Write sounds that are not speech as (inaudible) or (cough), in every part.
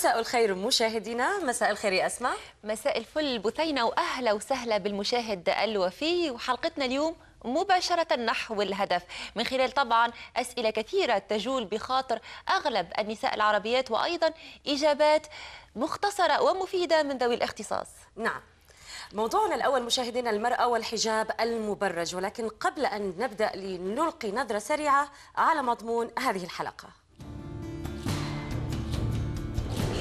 مساء الخير مشاهدينا مساء الخير يا أسماء مساء الفل بثينة وأهلا وسهلا بالمشاهد الوفي وحلقتنا اليوم مباشرة نحو الهدف من خلال طبعا أسئلة كثيرة تجول بخاطر أغلب النساء العربيات وأيضا إجابات مختصرة ومفيدة من ذوي الاختصاص نعم موضوعنا الأول مشاهدينا المرأة والحجاب المبرج ولكن قبل أن نبدأ لنلقي نظرة سريعة على مضمون هذه الحلقة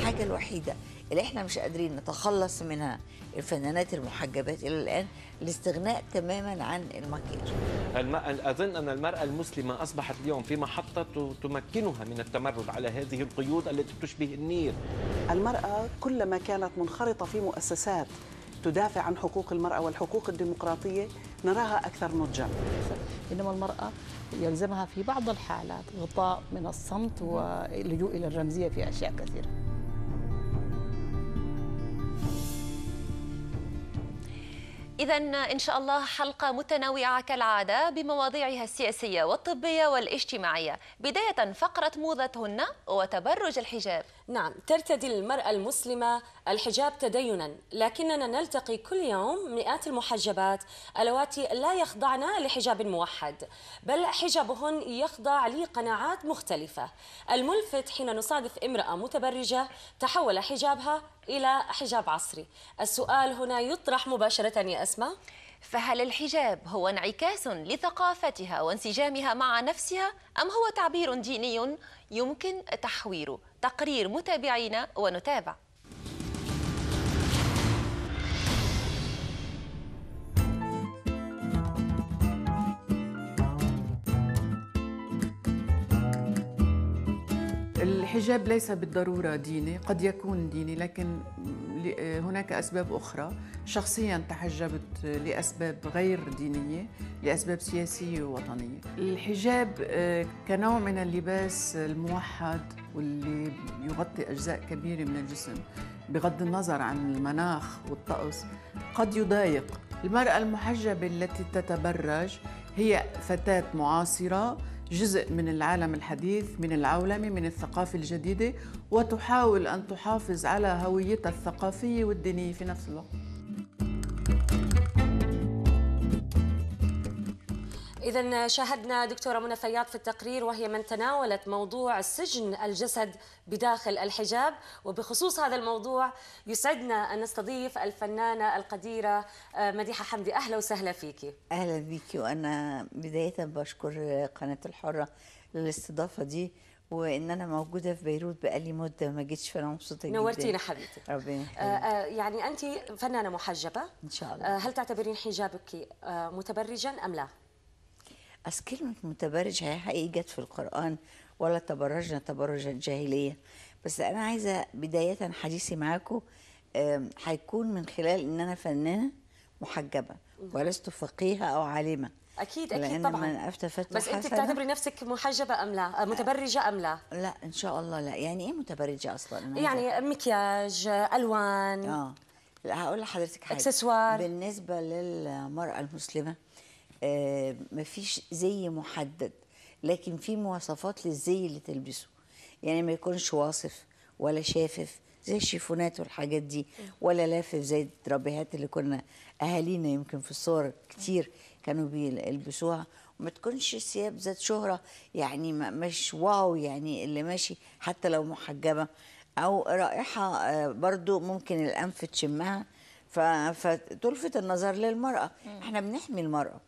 الحاجة الوحيدة اللي احنا مش قادرين نتخلص منها الفنانات المحجبات الى الان الاستغناء تماما عن المكياج. الم... اظن ان المراه المسلمه اصبحت اليوم في محطه تمكنها من التمرد على هذه القيود التي تشبه النير. المراه كلما كانت منخرطه في مؤسسات تدافع عن حقوق المراه والحقوق الديمقراطيه نراها اكثر نضجا. انما المراه يلزمها في بعض الحالات غطاء من الصمت واللجوء الى الرمزيه في اشياء كثيره. إذا إن شاء الله حلقة متنوعة كالعادة بمواضيعها السياسية والطبية والاجتماعية بداية فقرة موضتهن وتبرج الحجاب نعم ترتدي المرأة المسلمة الحجاب تدينا لكننا نلتقي كل يوم مئات المحجبات اللواتي لا يخضعن لحجاب موحد بل حجابهن يخضع لقناعات مختلفة الملفت حين نصادف امرأة متبرجة تحول حجابها إلى حجاب عصري السؤال هنا يطرح مباشرة يا أسماء فهل الحجاب هو انعكاس لثقافتها وانسجامها مع نفسها أم هو تعبير ديني يمكن تحويره تقرير متابعينا ونتابع الحجاب ليس بالضرورة ديني قد يكون ديني لكن آه، هناك أسباب أخرى شخصيا تحجبت لأسباب غير دينية لأسباب سياسية ووطنية الحجاب آه، كنوع من اللباس الموحد واللي يغطي أجزاء كبيرة من الجسم بغض النظر عن المناخ والطقس قد يضايق المرأة المحجبة التي تتبرج هي فتاة معاصرة جزء من العالم الحديث من العولمه من الثقافه الجديده وتحاول ان تحافظ على هويتها الثقافيه والدينيه في نفس الوقت إذا شاهدنا دكتورة منى فياض في التقرير وهي من تناولت موضوع سجن الجسد بداخل الحجاب وبخصوص هذا الموضوع يسعدنا أن نستضيف الفنانة القديرة آه، مديحة حمدي أهلا وسهلا فيكي أهلا بيكي وأنا بداية بشكر قناة الحرة للاستضافة دي وان انا موجوده في بيروت بقالي مده ما جيتش فانا مبسوطه جدا نورتينا حبيبتي ربنا آه, آه، يعني انت فنانه محجبه ان شاء الله آه، هل تعتبرين حجابك متبرجا ام لا أصل كلمة متبرج هي حقيقة في القرآن ولا تبرجنا تبرج الجاهلية بس أنا عايزة بداية حديثي معاكم هيكون من خلال إن أنا فنانة محجبة ولست فقيهة أو عالمة اكيد اكيد لأن طبعا من افتفت بس انت بتعتبري نفسك محجبه ام لا أه، متبرجه ام لا لا ان شاء الله لا يعني ايه متبرجه اصلا يعني مكياج الوان اه لا هقول لحضرتك حاجه اكسسوار بالنسبه للمراه المسلمه آه، مفيش زي محدد لكن في مواصفات للزي اللي تلبسه يعني ما يكونش واصف ولا شافف زي الشيفونات والحاجات دي ولا لافف زي الدرابيهات اللي كنا اهالينا يمكن في الصور كتير كانوا بيلبسوها وما تكونش ثياب ذات شهره يعني مش واو يعني اللي ماشي حتى لو محجبه او رائحه آه، برضو ممكن الانف تشمها فتلفت النظر للمراه احنا بنحمي المراه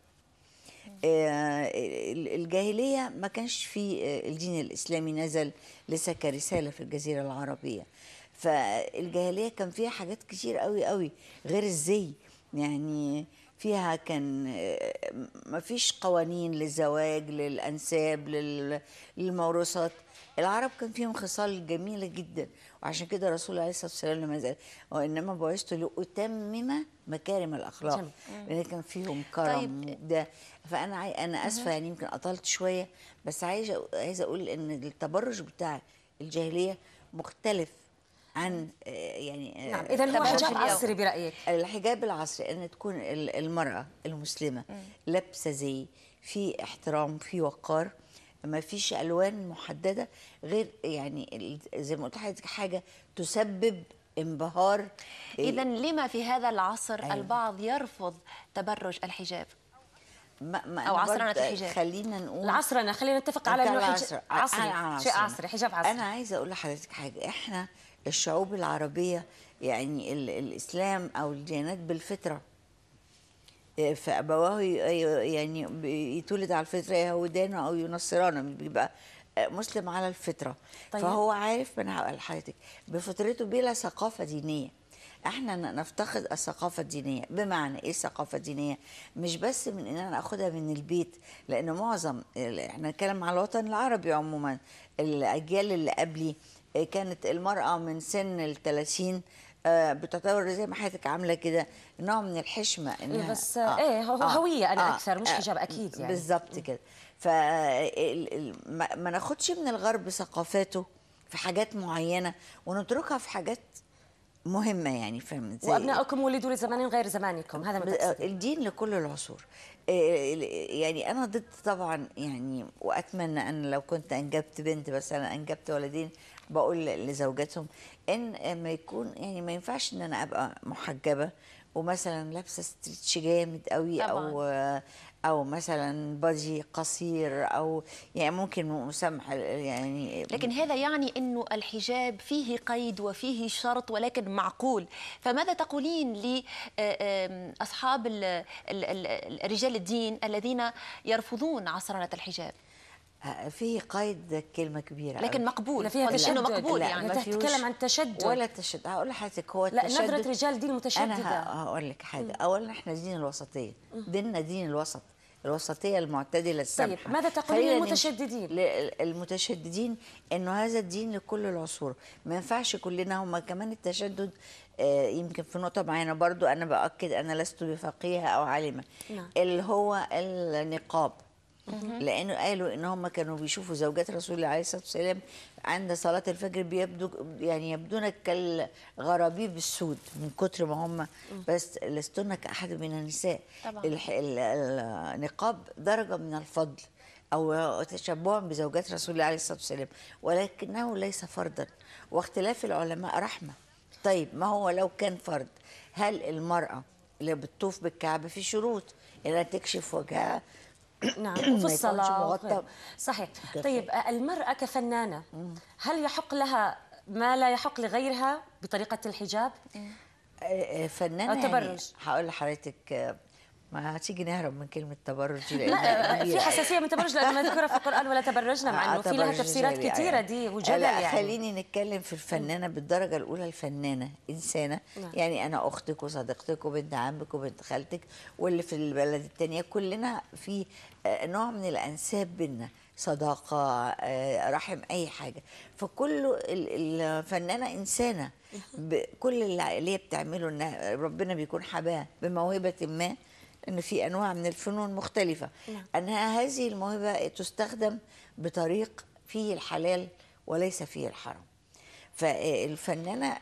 آه، الجاهلية ما كانش في آه، الدين الإسلامي نزل لسه كرسالة في الجزيرة العربية فالجاهلية كان فيها حاجات كتير قوي قوي غير الزي يعني فيها كان آه، ما فيش قوانين للزواج للأنساب للموروثات العرب كان فيهم خصال جميلة جدا وعشان كده الرسول عليه الصلاه والسلام لما زال وانما بعثت لاتمم مكارم الاخلاق لان كان فيهم كرم طيب. ده فانا عاي... انا اسفه يعني يمكن اطلت شويه بس عايزه عايزه اقول ان التبرج بتاع الجاهليه مختلف عن آه، يعني آه، نعم اذا هو حجاب عصري برايك الحجاب العصري ان تكون المراه المسلمه لابسه زي في احترام في وقار ما فيش الوان محدده غير يعني زي ما قلت لحضرتك حاجه تسبب انبهار إيه؟ اذا لما في هذا العصر أيوة. البعض يرفض تبرج الحجاب ما ما او عصرنه الحجاب خلينا نقول العصرنه خلينا نتفق على انه عصر. عصري شيء عصري حجاب عصري انا عايزه اقول لحضرتك حاجه احنا الشعوب العربيه يعني الاسلام او الديانات بالفطره آه، فابواه آه، يعني يتولد على الفطره يهودان او ينصران بيبقى آه، مسلم على الفطره طيب. فهو عارف من حياتك بفطرته بلا ثقافه دينيه احنا نفتقد الثقافه الدينيه بمعنى ايه الثقافه الدينيه مش بس من ان انا اخدها من البيت لان معظم احنا نتكلم على الوطن العربي عموما الاجيال اللي قبلي كانت المراه من سن ال 30 آه، بتعتبر زي ما حضرتك عامله كده نوع من الحشمه انها بس آه ايه هو آه هويه انا آه اكثر مش آه، حجاب اكيد يعني بالظبط كده ف ما ناخدش من الغرب ثقافاته في حاجات معينه ونتركها في حاجات مهمه يعني فاهم ازاي وابنائكم ولدوا لزمان غير زمانكم هذا ما يعني. الدين لكل العصور آه، يعني انا ضد طبعا يعني واتمنى ان لو كنت انجبت بنت بس انا انجبت ولدين بقول لزوجاتهم ان ما يكون يعني ما ينفعش ان انا ابقى محجبه ومثلا لابسه ستريتش جامد قوي طبعاً. او او مثلا بادي قصير او يعني ممكن مسمح يعني لكن هذا يعني انه الحجاب فيه قيد وفيه شرط ولكن معقول فماذا تقولين لاصحاب آه، رجال الدين الذين يرفضون عصرنه الحجاب في قيد كلمه كبيره لكن مقبول مش انه مقبول لا يعني انت تتكلم عن تشدد ولا تشدد هقول لحضرتك هو لا نظره رجال دين متشدده انا آه، هقول لك حاجه اولا احنا دين الوسطيه ديننا دين الوسط الوسطيه المعتدله السمحه طيب ماذا تقولين للمتشددين؟ المتشددين انه هذا الدين لكل العصور ما ينفعش كلنا هم كمان التشدد آه، يمكن في نقطة معينة برضو أنا بأكد أنا لست بفقيهة أو عالمة نعم. اللي هو النقاب لانه قالوا ان هم كانوا بيشوفوا زوجات رسول الله عليه الصلاه والسلام عند صلاه الفجر بيبدو يعني يبدون كالغرابيب السود من كتر ما هم بس لستن كاحد من النساء طبعا. النقاب درجه من الفضل او تشبها بزوجات رسول الله عليه الصلاه والسلام ولكنه ليس فرضا واختلاف العلماء رحمه طيب ما هو لو كان فرض هل المراه اللي بتطوف بالكعبه في شروط انها تكشف وجهها نعم (clears throat) وفي الصلاة مغطى صحيح طيب آه، المرأة كفنانة هل يحق لها ما لا يحق لغيرها بطريقة الحجاب؟ إيه. آه، آه، فنانة يعني هقول لحضرتك ما هتيجي نهرب من كلمه تبرج لا في حساسيه من التبرج لان مذكوره في القران ولا تبرجنا مع انه آه، في لها تفسيرات كثيره يعني. دي وجدل يعني خليني نتكلم في الفنانه بالدرجه الاولى الفنانه انسانه نعم. يعني انا اختك وصديقتك وبنت عمك وبنت خالتك واللي في البلد الثانيه كلنا في آه، نوع من الانساب بينا صداقه آه، رحم اي حاجه فكل الفنانه انسانه كل اللي هي بتعمله ان ربنا بيكون حباها بموهبه ما ان في انواع من الفنون مختلفه نعم. انها هذه الموهبه تستخدم بطريق فيه الحلال وليس فيه الحرام فالفنانه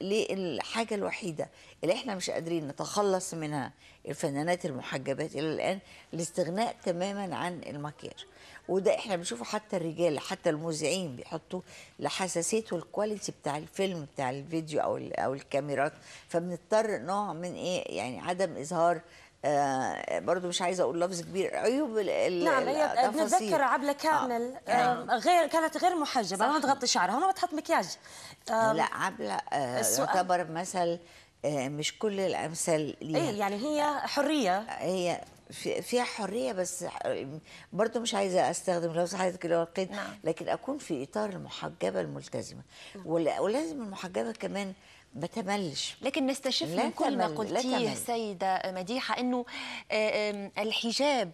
ليه الحاجه الوحيده اللي احنا مش قادرين نتخلص منها الفنانات المحجبات الى الان الاستغناء تماما عن المكياج وده احنا بنشوفه حتى الرجال حتى المذيعين بيحطوا لحساسيته الكواليتي بتاع الفيلم بتاع الفيديو او او الكاميرات فبنضطر نوع من ايه يعني عدم اظهار برضه آه، برضو مش عايزه اقول لفظ كبير عيوب ال نعم هي بنتذكر عبله آه. كامل آه. آه. غير كانت غير محجبه ما تغطي شعرها ما بتحط مكياج لا عبله آه يعتبر مثل آه مش كل الامثال ليها إيه يعني هي حريه هي فيها حريه بس برضو مش عايزه استخدم لفظ حضرتك كده نعم. لكن اكون في اطار المحجبه الملتزمه نعم. ولازم المحجبه كمان بتملش لكن نستشف من كل ما قلتيه سيدة مديحة أنه آه، الحجاب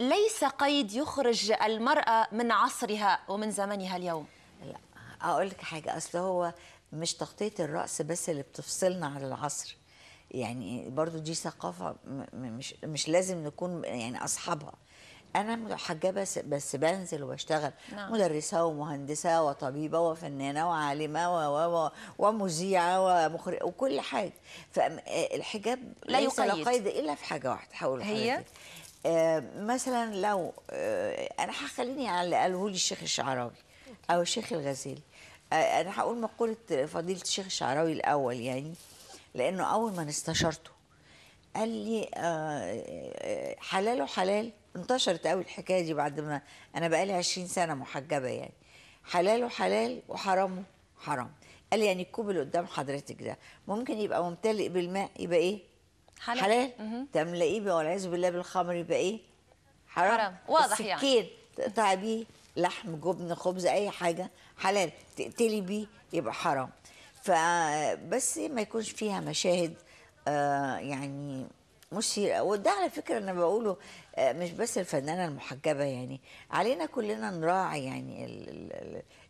ليس قيد يخرج المرأة من عصرها ومن زمنها اليوم لا أقول لك حاجة أصل هو مش تغطية الرأس بس اللي بتفصلنا عن العصر يعني برضو دي ثقافة مش, مش لازم نكون يعني أصحابها انا حجابه بس بنزل وبشتغل نعم. مدرسه ومهندسه وطبيبه وفنانه وعالمه و و ومذيعه ومخرجه وكل حاجه فالحجاب آه، لا يقيد قيد الا في حاجه واحده هقول هي آه مثلا لو آه انا هخليني على اللي قاله لي الشيخ الشعراوي او الشيخ الغزالي آه انا هقول مقوله فضيله الشيخ الشعراوي الاول يعني لانه اول ما استشرته قال لي آه، آه، حلال حلال انتشرت قوي الحكايه دي بعد ما انا بقالي 20 سنه محجبه يعني حلاله حلال وحرامه حرام قال يعني الكوب اللي قدام حضرتك ده ممكن يبقى ممتلئ بالماء يبقى ايه حلال, حلال. تملئيه والعياذ بالله بالخمر يبقى ايه حرام, حرام. واضح يعني السكين تقطع بيه لحم جبن خبز اي حاجه حلال تقتلي بيه يبقى حرام فبس ما يكونش فيها مشاهد آه يعني مش وده على فكره انا بقوله آه، مش بس الفنانه المحجبه يعني علينا كلنا نراعي يعني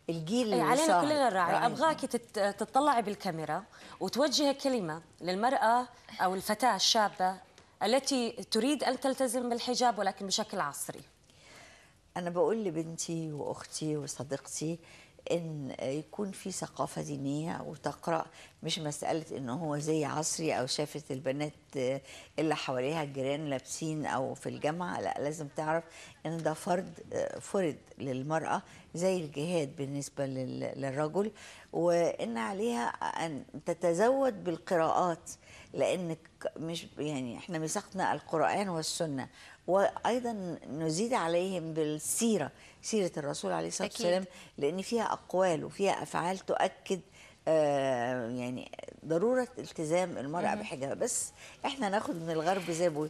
الجيل اللي علينا صار. كلنا نراعي ابغاك تتطلعي بالكاميرا وتوجهي كلمه للمراه او الفتاه الشابه التي تريد ان تلتزم بالحجاب ولكن بشكل عصري انا بقول لبنتي واختي وصديقتي ان يكون في ثقافه دينيه وتقرا مش مساله ان هو زي عصري او شافت البنات اللي حواليها الجيران لابسين او في الجامعه لا لازم تعرف ان ده فرض فرض للمراه زي الجهاد بالنسبه للرجل وان عليها ان تتزود بالقراءات لان مش يعني احنا ميثاقنا القران والسنه وايضا نزيد عليهم بالسيره سيره الرسول عليه الصلاه والسلام لان فيها اقوال وفيها افعال تؤكد آه، يعني ضروره التزام المراه بحجابها بس احنا ناخد من الغرب زي بقول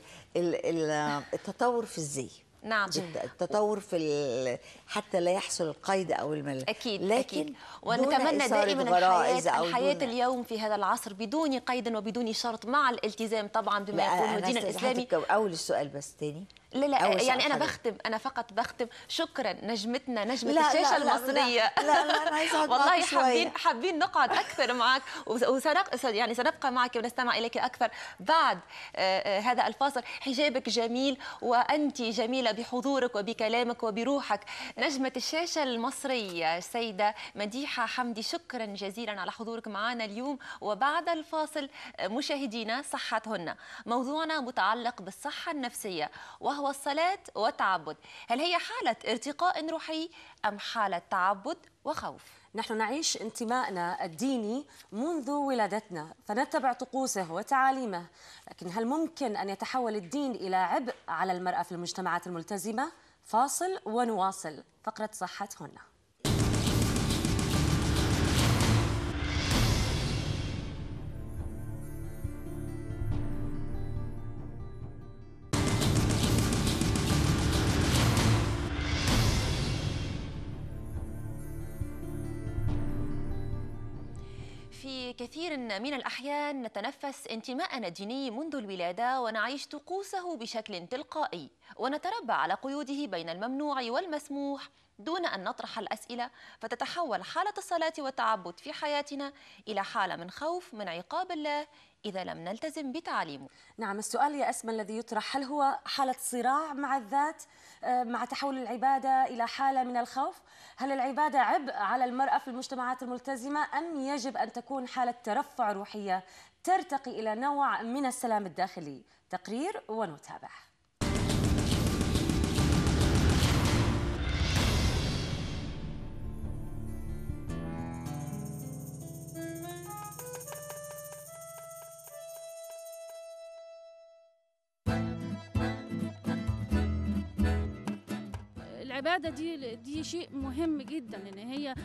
التطور في الزي نعم التطور في حتى لا يحصل القيد او الملل اكيد لكن ونتمنى دائما الحياه الحياه اليوم في هذا العصر بدون قيد وبدون شرط مع الالتزام طبعا بما يقوله الدين الاسلامي اول السؤال بس تاني لا لا يعني انا بختم انا فقط بختم شكرا نجمتنا نجمه لا الشاشه لا المصريه لا لا, لا انا عايزه والله حابين حابين نقعد اكثر معك وسنق يعني سنبقى معك ونستمع اليك اكثر بعد آه، آه، هذا الفاصل حجابك جميل وانت جميله بحضورك وبكلامك وبروحك نجمه الشاشه المصريه السيده مديحه حمدي شكرا جزيلا على حضورك معنا اليوم وبعد الفاصل مشاهدينا صحتهن موضوعنا متعلق بالصحه النفسيه وهو وهو الصلاة والتعبد هل هي حالة ارتقاء روحي أم حالة تعبد وخوف؟ نحن نعيش انتمائنا الديني منذ ولادتنا فنتبع طقوسه وتعاليمه لكن هل ممكن أن يتحول الدين إلى عبء على المرأة في المجتمعات الملتزمة؟ فاصل ونواصل فقرة صحتهن كثير من الأحيان نتنفس انتماءنا الديني منذ الولادة ونعيش طقوسه بشكل تلقائي ونتربى على قيوده بين الممنوع والمسموح دون أن نطرح الأسئلة فتتحول حالة الصلاة والتعبد في حياتنا إلى حالة من خوف من عقاب الله إذا لم نلتزم بتعاليمه نعم السؤال يا أسمى الذي يطرح هل هو حالة صراع مع الذات آه، مع تحول العبادة إلى حالة من الخوف هل العبادة عبء على المرأة في المجتمعات الملتزمة أم يجب أن تكون حالة ترفع روحية ترتقي إلى نوع من السلام الداخلي تقرير ونتابع العباده دي دي شيء مهم جدا لان هي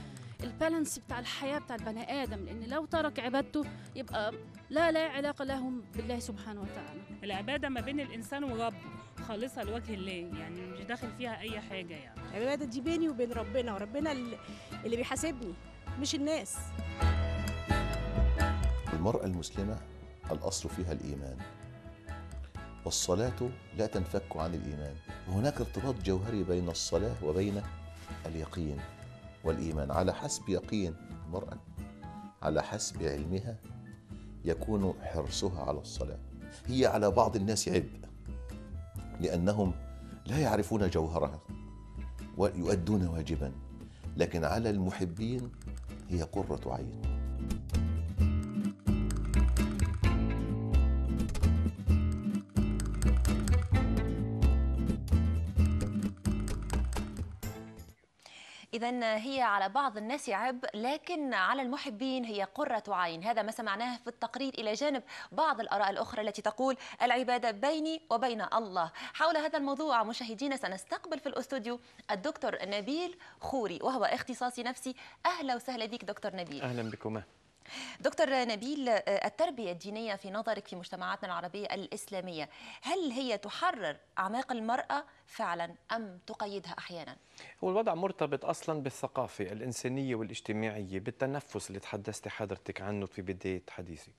البالانس بتاع الحياه بتاع البني ادم لان لو ترك عبادته يبقى لا لا علاقه لهم بالله سبحانه وتعالى العباده ما بين الانسان وربه خالصه لوجه الله يعني مش داخل فيها اي حاجه يعني العباده دي بيني وبين ربنا وربنا اللي بيحاسبني مش الناس المراه المسلمه الاصل فيها الايمان والصلاة لا تنفك عن الإيمان وهناك ارتباط جوهري بين الصلاة وبين اليقين والإيمان على حسب يقين المرأة على حسب علمها يكون حرصها على الصلاة هي على بعض الناس عبء لأنهم لا يعرفون جوهرها ويؤدون واجبا لكن على المحبين هي قرة عين إذا هي على بعض الناس عب لكن على المحبين هي قرة عين هذا ما سمعناه في التقرير إلى جانب بعض الآراء الأخرى التي تقول العبادة بيني وبين الله حول هذا الموضوع مشاهدينا سنستقبل في الأستوديو الدكتور نبيل خوري وهو اختصاصي نفسي أهلا وسهلا بك دكتور نبيل أهلا بكما دكتور نبيل آه، التربية الدينية في نظرك في مجتمعاتنا العربية الإسلامية هل هي تحرر أعماق المرأة فعلا أم تقيدها أحيانا؟ هو الوضع مرتبط أصلا بالثقافة الإنسانية والاجتماعية بالتنفس اللي تحدثت حضرتك عنه في بداية حديثي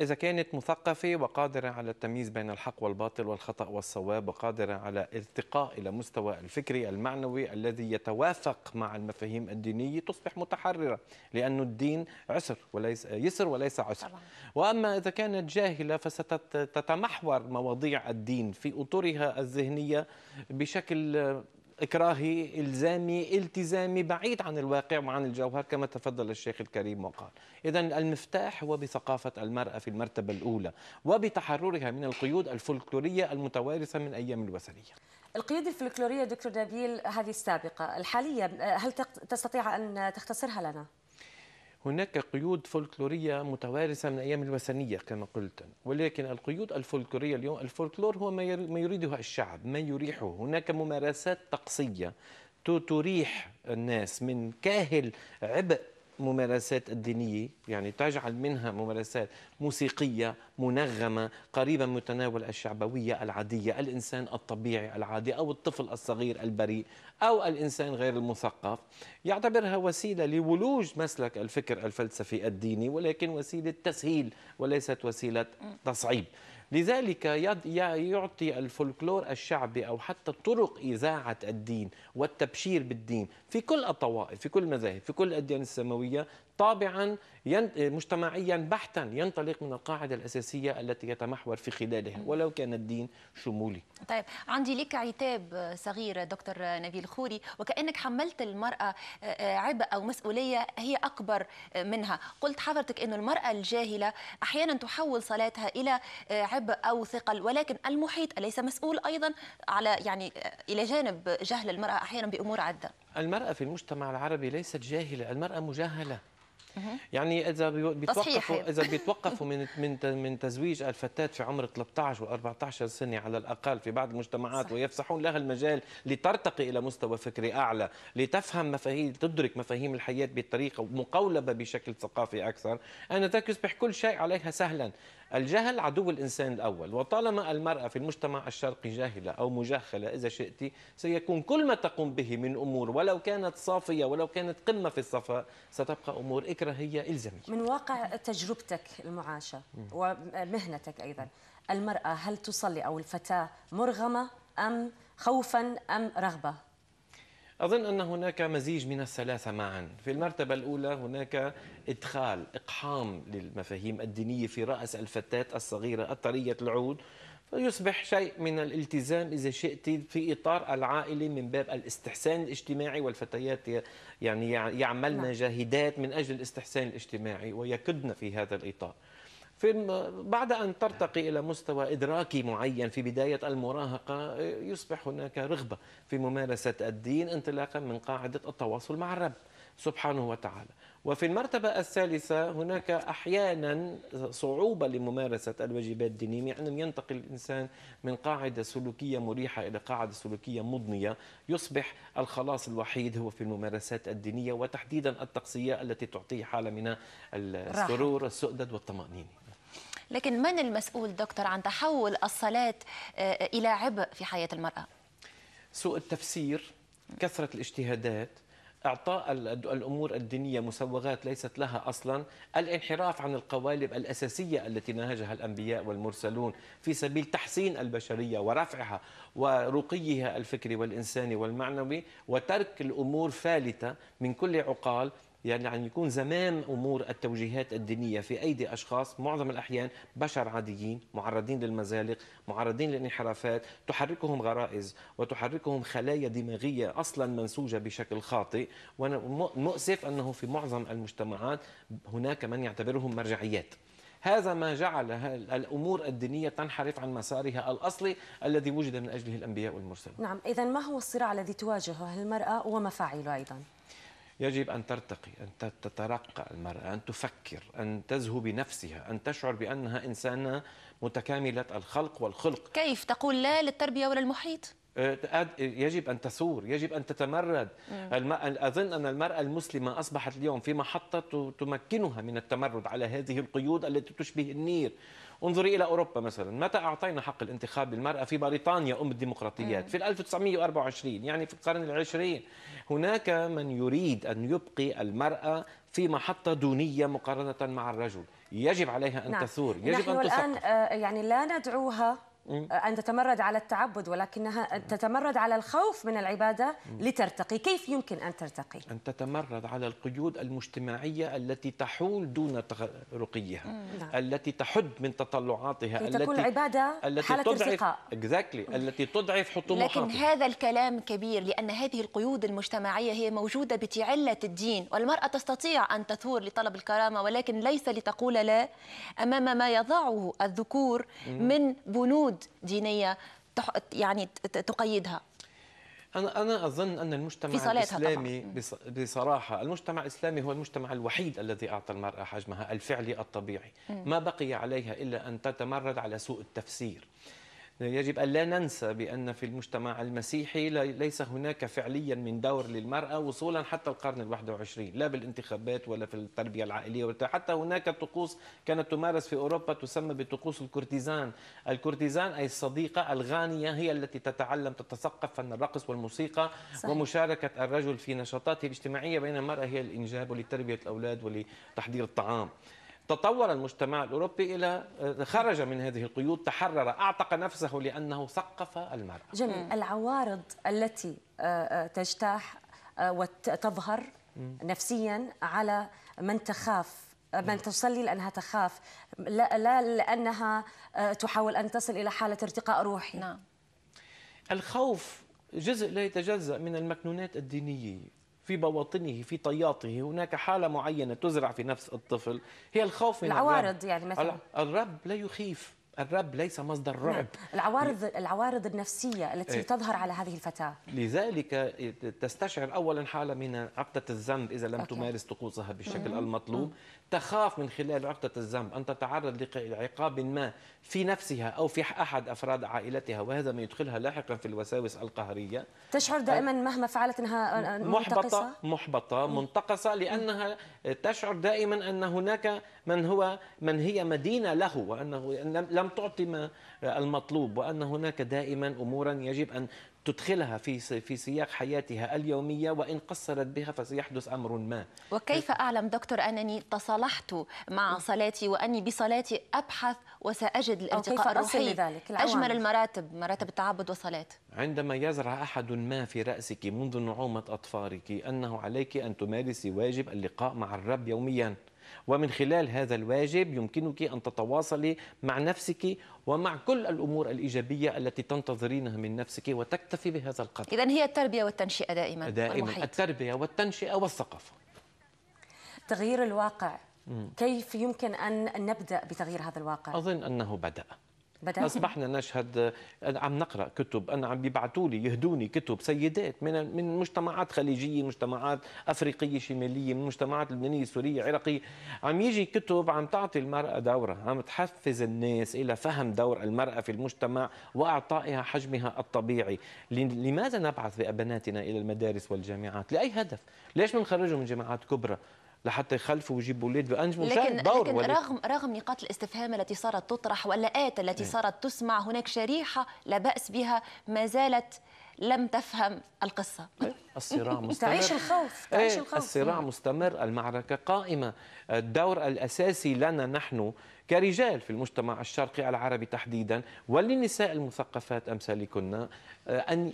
إذا كانت مثقفة وقادرة على التمييز بين الحق والباطل والخطأ والصواب وقادرة على ارتقاء إلى مستوى الفكري المعنوي الذي يتوافق مع المفاهيم الدينية تصبح متحررة لأن الدين عسر وليس يسر وليس عسر طبعا. وأما إذا كانت جاهلة فستتمحور مواضيع الدين في أطرها الذهنية بشكل إكراهي إلزامي التزامي بعيد عن الواقع وعن الجوهر كما تفضل الشيخ الكريم وقال إذا المفتاح هو بثقافة المرأة في المرتبة الأولى وبتحررها من القيود الفلكلورية المتوارثة من أيام الوثنية القيود الفلكلورية دكتور نبيل هذه السابقة الحالية هل تستطيع أن تختصرها لنا؟ هناك قيود فولكلورية متوارثة من أيام الوثنية كما قلت ولكن القيود الفولكلورية اليوم الفولكلور هو ما يريده الشعب ما يريحه هناك ممارسات طقسية تريح الناس من كاهل عبء ممارسات الدينية يعني تجعل منها ممارسات موسيقية منغمة قريبة من متناول الشعبوية العادية الإنسان الطبيعي العادي أو الطفل الصغير البريء أو الإنسان غير المثقف يعتبرها وسيلة لولوج مسلك الفكر الفلسفي الديني ولكن وسيلة تسهيل وليست وسيلة تصعيب لذلك يعطي الفولكلور الشعبي أو حتى طرق إذاعة الدين والتبشير بالدين في كل الطوائف في كل المذاهب في كل الأديان السماوية طابعا مجتمعيا بحتا ينطلق من القاعدة الأساسية التي يتمحور في خلالها ولو كان الدين شمولي طيب عندي لك عتاب صغير دكتور نبيل خوري وكأنك حملت المرأة آه، آه، عبء أو مسؤولية هي أكبر منها قلت حضرتك أن المرأة الجاهلة أحيانا تحول صلاتها إلى آه، عبء أو ثقل ولكن المحيط أليس مسؤول أيضا على يعني إلى جانب جهل المرأة أحيانا بأمور عدة المرأة في المجتمع العربي ليست جاهلة المرأة مجاهلة يعني اذا بيتوقفوا اذا (laughs) بيتوقفوا من من من تزويج الفتاه في عمر 13 و14 سنه على الاقل في بعض المجتمعات صح. ويفسحون لها المجال لترتقي الى مستوى فكري اعلى لتفهم مفاهيم تدرك مفاهيم الحياه بطريقه مقولبه بشكل ثقافي اكثر انذاك يصبح كل شيء عليها سهلا الجهل عدو الإنسان الأول وطالما المرأة في المجتمع الشرقي جاهلة أو مجهلة إذا شئت سيكون كل ما تقوم به من أمور ولو كانت صافية ولو كانت قمة في الصفاء ستبقى أمور إكراهية إلزامية من واقع تجربتك المعاشة ومهنتك أيضا المرأة هل تصلي أو الفتاة مرغمة أم خوفا أم رغبة أظن أن هناك مزيج من الثلاثة معا في المرتبة الأولى هناك إدخال إقحام للمفاهيم الدينية في رأس الفتاة الصغيرة الطرية العود فيصبح شيء من الالتزام إذا شئت في إطار العائلة من باب الاستحسان الاجتماعي والفتيات يعني يعملن نعم. جاهدات من أجل الاستحسان الاجتماعي ويكدن في هذا الإطار في بعد أن ترتقي إلى مستوى إدراكي معين في بداية المراهقة يصبح هناك رغبة في ممارسة الدين انطلاقا من قاعدة التواصل مع الرب سبحانه وتعالى وفي المرتبة الثالثة هناك أحيانا صعوبة لممارسة الواجبات الدينية يعني ينتقل الإنسان من قاعدة سلوكية مريحة إلى قاعدة سلوكية مضنية يصبح الخلاص الوحيد هو في الممارسات الدينية وتحديدا التقصية التي تعطيه حالة من السرور السؤدد والطمأنينة لكن من المسؤول دكتور عن تحول الصلاة آه، إلى عبء في حياة المرأة؟ سوء التفسير كثرة الاجتهادات اعطاء الامور الدينيه مسوغات ليست لها اصلا، الانحراف عن القوالب الاساسيه التي نهجها الانبياء والمرسلون في سبيل تحسين البشريه ورفعها ورقيها الفكري والانساني والمعنوي وترك الامور فالته من كل عقال يعني عن يكون زمان امور التوجيهات الدينيه في ايدي اشخاص معظم الاحيان بشر عاديين معرضين للمزالق معرضين للانحرافات تحركهم غرائز وتحركهم خلايا دماغيه اصلا منسوجه بشكل خاطئ ومؤسف انه في معظم المجتمعات هناك من يعتبرهم مرجعيات هذا ما جعل الامور الدينيه تنحرف عن مسارها الاصلي الذي وجد من اجله الانبياء والمرسلين نعم، اذا ما هو الصراع الذي تواجهه المراه ومفاعله ايضا؟ يجب أن ترتقي أن تترقى المرأة أن تفكر أن تزهو بنفسها أن تشعر بأنها إنسانة متكاملة الخلق والخلق كيف تقول لا للتربية ولا المحيط؟ أه، يجب أن تثور يجب أن تتمرد أظن أن المرأة المسلمة أصبحت اليوم في محطة تمكنها من التمرد على هذه القيود التي تشبه النير انظري الى اوروبا مثلا متى اعطينا حق الانتخاب للمراه في بريطانيا ام الديمقراطيات في 1924 يعني في القرن العشرين هناك من يريد ان يبقي المراه في محطة دونية مقارنة مع الرجل يجب عليها أن نعم. تثور يجب نحن أن تثور الآن آه، يعني لا ندعوها آه، أن تتمرد على التعبد ولكنها تتمرد على الخوف من العبادة لترتقي كيف يمكن أن ترتقي؟ أن تتمرد على القيود المجتمعية التي تحول دون رقيها نعم. التي تحد من تطلعاتها التي تكون التي حالة تضعف ارتقاء exactly. التي تضعف حطمها لكن هذا الكلام كبير لأن هذه القيود المجتمعية هي موجودة بتعلة الدين والمرأة تستطيع أن تثور لطلب الكرامة ولكن ليس لتقول لا أمام ما يضعه الذكور من بنود قيود دينيه يعني تقيدها أنا أنا أظن أن المجتمع الإسلامي طبعا. بصراحة المجتمع الإسلامي هو المجتمع الوحيد الذي أعطى المرأة حجمها الفعلي الطبيعي م. ما بقي عليها إلا أن تتمرد على سوء التفسير يجب أن لا ننسى بأن في المجتمع المسيحي ليس هناك فعليا من دور للمرأة وصولا حتى القرن الواحد وعشرين لا بالانتخابات ولا في التربية العائلية ولا حتى هناك طقوس كانت تمارس في أوروبا تسمى بطقوس الكورتيزان الكورتيزان أي الصديقة الغانية هي التي تتعلم تتثقف فن الرقص والموسيقى صحيح. ومشاركة الرجل في نشاطاته الاجتماعية بين المرأة هي الإنجاب ولتربية الأولاد ولتحضير الطعام تطور المجتمع الأوروبي إلى آه، خرج من هذه القيود تحرر أعتق نفسه لأنه ثقف المرأة جميل العوارض التي آه، آه، تجتاح وتظهر نفسيا على من تخاف من تصلي لأنها تخاف لا, لا لأنها تحاول أن تصل إلى حالة ارتقاء روحي نعم. الخوف جزء لا يتجزأ من المكنونات الدينية في بواطنه في طياته هناك حالة معينة تزرع في نفس الطفل هي الخوف من العوارض الرب. يعني مثلا الرب لا يخيف الرب ليس مصدر نعم. رعب العوارض العوارض النفسيه التي إيه؟ تظهر على هذه الفتاه لذلك تستشعر اولا حاله من عقده الذنب اذا لم أوكي. تمارس طقوسها بالشكل مم. المطلوب مم. تخاف من خلال عقدة الذنب أن تتعرض لعقاب ما في نفسها أو في أحد أفراد عائلتها وهذا ما يدخلها لاحقا في الوساوس القهرية تشعر دائما مهما فعلت أنها منتقصة محبطة, محبطة منتقصة لأنها تشعر دائما أن هناك من هو من هي مدينة له وأنه لم تعطي ما المطلوب وأن هناك دائما أمورا يجب أن تدخلها في في سياق حياتها اليوميه وان قصرت بها فسيحدث امر ما. وكيف اعلم دكتور انني تصالحت مع صلاتي واني بصلاتي ابحث وساجد الارتقاء الروحي لذلك اجمل المراتب مراتب التعبد والصلاه. عندما يزرع احد ما في راسك منذ نعومه اطفالك انه عليك ان تمارسي واجب اللقاء مع الرب يوميا. ومن خلال هذا الواجب يمكنك أن تتواصلي مع نفسك ومع كل الأمور الإيجابية التي تنتظرينها من نفسك وتكتفي بهذا القدر إذا هي التربية والتنشئة دائما دائما والمحيط. التربية والتنشئة والثقافة تغيير الواقع كيف يمكن أن نبدأ بتغيير هذا الواقع؟ أظن أنه بدأ بدأ. اصبحنا نشهد عم نقرا كتب انا عم بيبعثوا لي يهدوني كتب سيدات من من مجتمعات خليجيه مجتمعات افريقيه شماليه من مجتمعات لبنانيه سوريه عراقيه عم يجي كتب عم تعطي المراه دورها عم تحفز الناس الى فهم دور المراه في المجتمع واعطائها حجمها الطبيعي لماذا نبعث بناتنا الى المدارس والجامعات لاي هدف ليش بنخرجهم من جامعات كبرى لحتى يخلفوا ويجيبوا اولاد بانجموا لكن, دور لكن رغم رغم نقاط الاستفهام التي صارت تطرح والاات التي إيه. صارت تسمع هناك شريحه لا باس بها ما زالت لم تفهم القصة إيه، الصراع (laughs) مستمر تعيش الخوف إيه، تعيش الخوف الصراع نعم. مستمر المعركة قائمة الدور الأساسي لنا نحن كرجال في المجتمع الشرقي العربي تحديدا وللنساء المثقفات أمثالكن آه، أن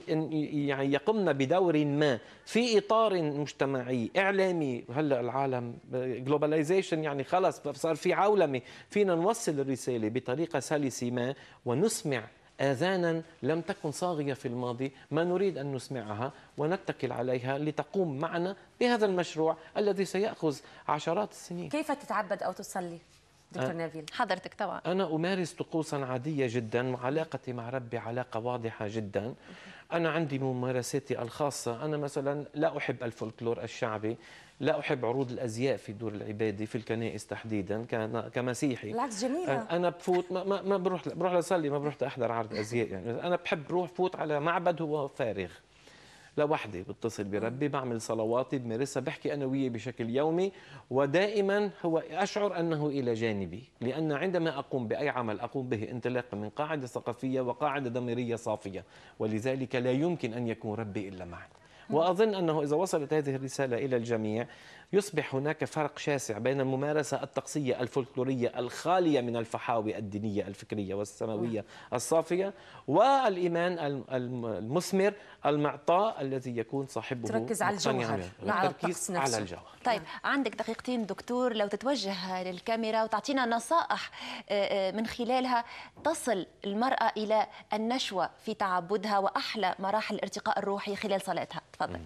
يعني يقمن بدور ما في إطار مجتمعي إعلامي هلا العالم جلوباليزيشن آه، يعني خلص صار في عولمة فينا نوصل الرسالة بطريقة سلسة ما ونسمع آذانا لم تكن صاغية في الماضي ما نريد أن نسمعها ونتكل عليها لتقوم معنا بهذا المشروع الذي سيأخذ عشرات السنين كيف تتعبد أو تصلي؟ دكتور نبيل حضرتك طبعا أنا أمارس طقوسا عادية جدا وعلاقتي مع ربي علاقة واضحة جدا أنا عندي ممارساتي الخاصة أنا مثلا لا أحب الفولكلور الشعبي لا أحب عروض الأزياء في دور العباده في الكنائس تحديدا كمسيحي بالعكس جميلة أنا بفوت ما, ما, ما بروح بروح لصلي ما بروح أحضر عرض أزياء يعني أنا بحب روح فوت على معبد هو فارغ لوحدي بتصل بربي بعمل صلواتي بمارسها بحكي أنا وياه بشكل يومي ودائما هو أشعر أنه إلى جانبي لأن عندما أقوم بأي عمل أقوم به انطلاقا من قاعدة ثقافية وقاعدة ضميرية صافية ولذلك لا يمكن أن يكون ربي إلا معي وأظن أنه إذا وصلت هذه الرسالة إلى الجميع يصبح هناك فرق شاسع بين الممارسة الطقسية الفولكلورية الخالية من الفحاوي الدينية الفكرية والسماوية نعم. الصافية والإيمان المثمر المعطاء الذي يكون صاحبه تركز على الجوهر مع الطقس نفسه على الجوهر طيب عندك دقيقتين دكتور لو تتوجه للكاميرا وتعطينا نصائح آه، آه، من خلالها تصل المرأة إلى النشوة في تعبدها وأحلى مراحل الارتقاء الروحي خلال صلاتها تفضل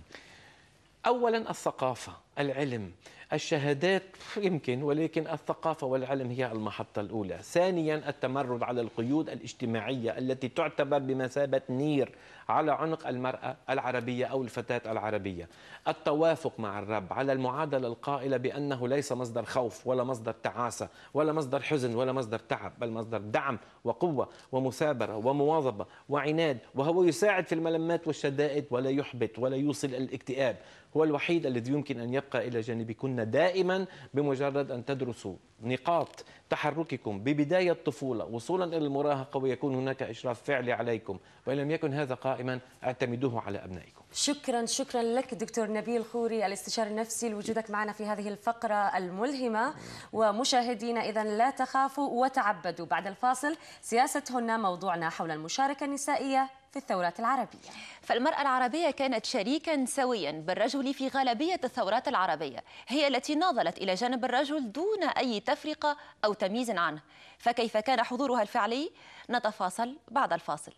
اولا الثقافه العلم الشهادات يمكن ولكن الثقافه والعلم هي المحطه الاولى ثانيا التمرد على القيود الاجتماعيه التي تعتبر بمثابه نير على عنق المراه العربيه او الفتاه العربيه التوافق مع الرب على المعادله القائله بانه ليس مصدر خوف ولا مصدر تعاسه ولا مصدر حزن ولا مصدر تعب بل مصدر دعم وقوه ومثابره ومواظبه وعناد وهو يساعد في الملمات والشدائد ولا يحبط ولا يوصل الاكتئاب هو الوحيد الذي يمكن أن يبقى إلى جانبكن دائما بمجرد أن تدرسوا نقاط تحرككم ببداية الطفولة وصولا إلى المراهقة ويكون هناك إشراف فعلي عليكم وإن لم يكن هذا قائما اعتمدوه على أبنائكم شكرا شكرا لك دكتور نبيل خوري الاستشاري النفسي لوجودك معنا في هذه الفقرة الملهمة ومشاهدينا إذا لا تخافوا وتعبدوا بعد الفاصل سياستهن موضوعنا حول المشاركة النسائية في الثورات العربية فالمرأة العربية كانت شريكا سويا بالرجل في غالبية الثورات العربية هي التي ناضلت إلى جانب الرجل دون أي تفرقة أو تمييز عنه فكيف كان حضورها الفعلي نتفاصل بعد الفاصل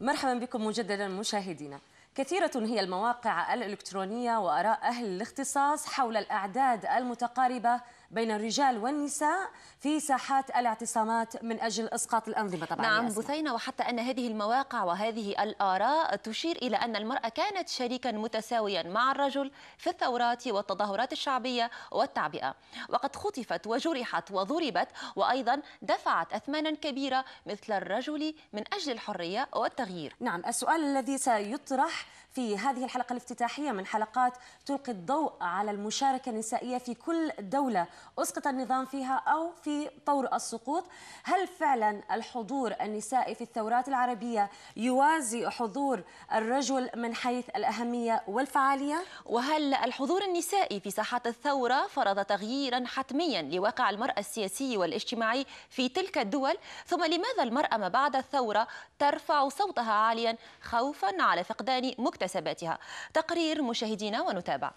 مرحبا بكم مجددا مشاهدينا كثيرة هي المواقع الإلكترونية وأراء أهل الاختصاص حول الأعداد المتقاربة بين الرجال والنساء في ساحات الاعتصامات من أجل إسقاط الأنظمة طبعا نعم بثينة وحتى أن هذه المواقع وهذه الآراء تشير إلى أن المرأة كانت شريكا متساويا مع الرجل في الثورات والتظاهرات الشعبية والتعبئة وقد خطفت وجرحت وضربت وأيضا دفعت أثمانا كبيرة مثل الرجل من أجل الحرية والتغيير نعم السؤال الذي سيطرح في هذه الحلقة الافتتاحية من حلقات تلقي الضوء على المشاركة النسائية في كل دولة أسقط النظام فيها أو في طور السقوط هل فعلا الحضور النسائي في الثورات العربية يوازي حضور الرجل من حيث الأهمية والفعالية؟ وهل الحضور النسائي في ساحة الثورة فرض تغييرا حتميا لواقع المرأة السياسي والاجتماعي في تلك الدول ثم لماذا المرأة ما بعد الثورة ترفع صوتها عاليا خوفا على فقدان مكتسباتها تقرير مشاهدينا ونتابع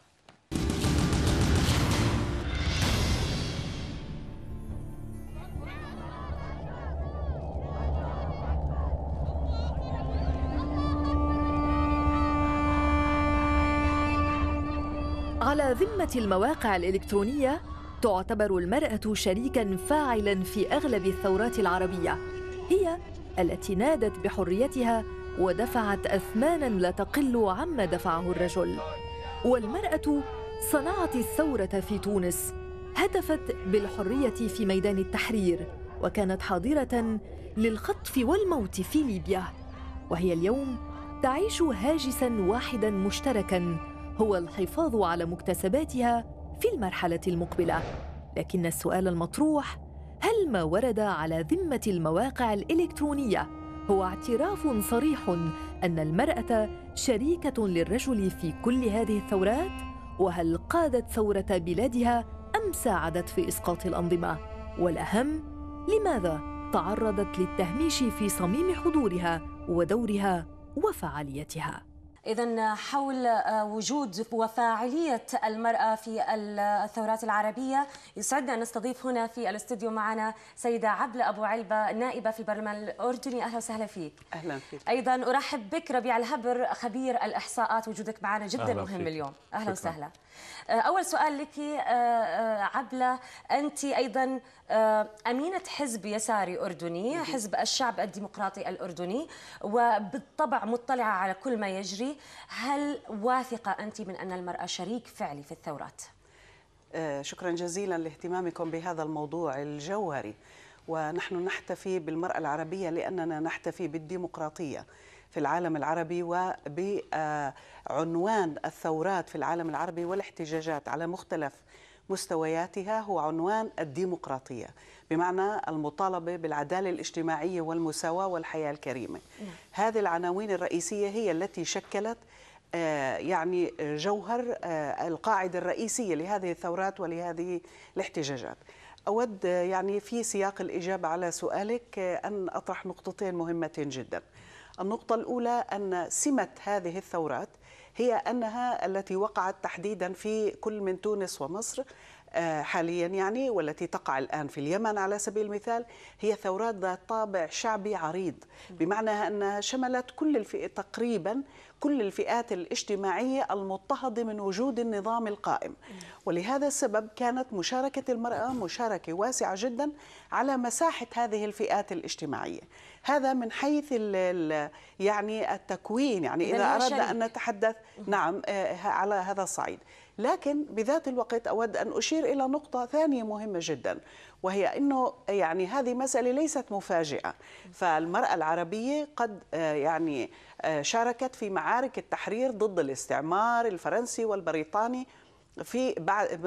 على ذمة المواقع الإلكترونية تعتبر المرأة شريكاً فاعلاً في أغلب الثورات العربية هي التي نادت بحريتها ودفعت أثماناً لا تقل عما دفعه الرجل والمرأة صنعت الثورة في تونس هتفت بالحرية في ميدان التحرير وكانت حاضرة للخطف والموت في ليبيا وهي اليوم تعيش هاجساً واحداً مشتركاً هو الحفاظ على مكتسباتها في المرحله المقبله لكن السؤال المطروح هل ما ورد على ذمه المواقع الالكترونيه هو اعتراف صريح ان المراه شريكه للرجل في كل هذه الثورات وهل قادت ثوره بلادها ام ساعدت في اسقاط الانظمه والاهم لماذا تعرضت للتهميش في صميم حضورها ودورها وفعاليتها إذا حول آه، وجود وفاعلية المرأة في الثورات العربية يسعدنا أن نستضيف هنا في الاستوديو معنا سيدة عبلة أبو علبة نائبة في البرلمان الأردني أهلا وسهلا فيك أهلا فيك أيضا أرحب بك ربيع الهبر خبير الإحصاءات وجودك معنا جدا مهم فيك. اليوم أهلا وسهلا آه، اول سؤال لك آه، آه، عبله انت ايضا امينه حزب يساري اردني حزب الشعب الديمقراطي الاردني وبالطبع مطلعه على كل ما يجري هل واثقه انت من ان المراه شريك فعلي في الثورات شكرا جزيلا لاهتمامكم بهذا الموضوع الجوهري ونحن نحتفي بالمرأة العربية لأننا نحتفي بالديمقراطية في العالم العربي وبعنوان آه، الثورات في العالم العربي والاحتجاجات على مختلف مستوياتها هو عنوان الديمقراطية بمعنى المطالبة بالعدالة الاجتماعية والمساواة والحياة الكريمة نعم. هذه العناوين الرئيسية هي التي شكلت آه، يعني جوهر آه، القاعدة الرئيسية لهذه الثورات ولهذه الاحتجاجات أود يعني في سياق الإجابة على سؤالك أن أطرح نقطتين مهمتين جداً النقطة الأولى أن سمة هذه الثورات هي أنها التي وقعت تحديدا في كل من تونس ومصر آه، حاليا يعني والتي تقع الآن في اليمن على سبيل المثال هي ثورات ذات طابع شعبي عريض بمعنى أنها شملت كل الفئة تقريبا كل الفئات الاجتماعية المضطهدة من وجود النظام القائم ولهذا السبب كانت مشاركة المرأة مشاركة واسعة جدا على مساحة هذه الفئات الاجتماعية هذا من حيث ال يعني التكوين يعني إذا أردنا أن نتحدث نعم آه، على هذا الصعيد لكن بذات الوقت أود أن أشير إلى نقطة ثانية مهمة جدا وهي أنه يعني هذه مسألة ليست مفاجئة فالمرأة العربية قد آه، يعني آه، شاركت في معارك التحرير ضد الاستعمار الفرنسي والبريطاني في بعد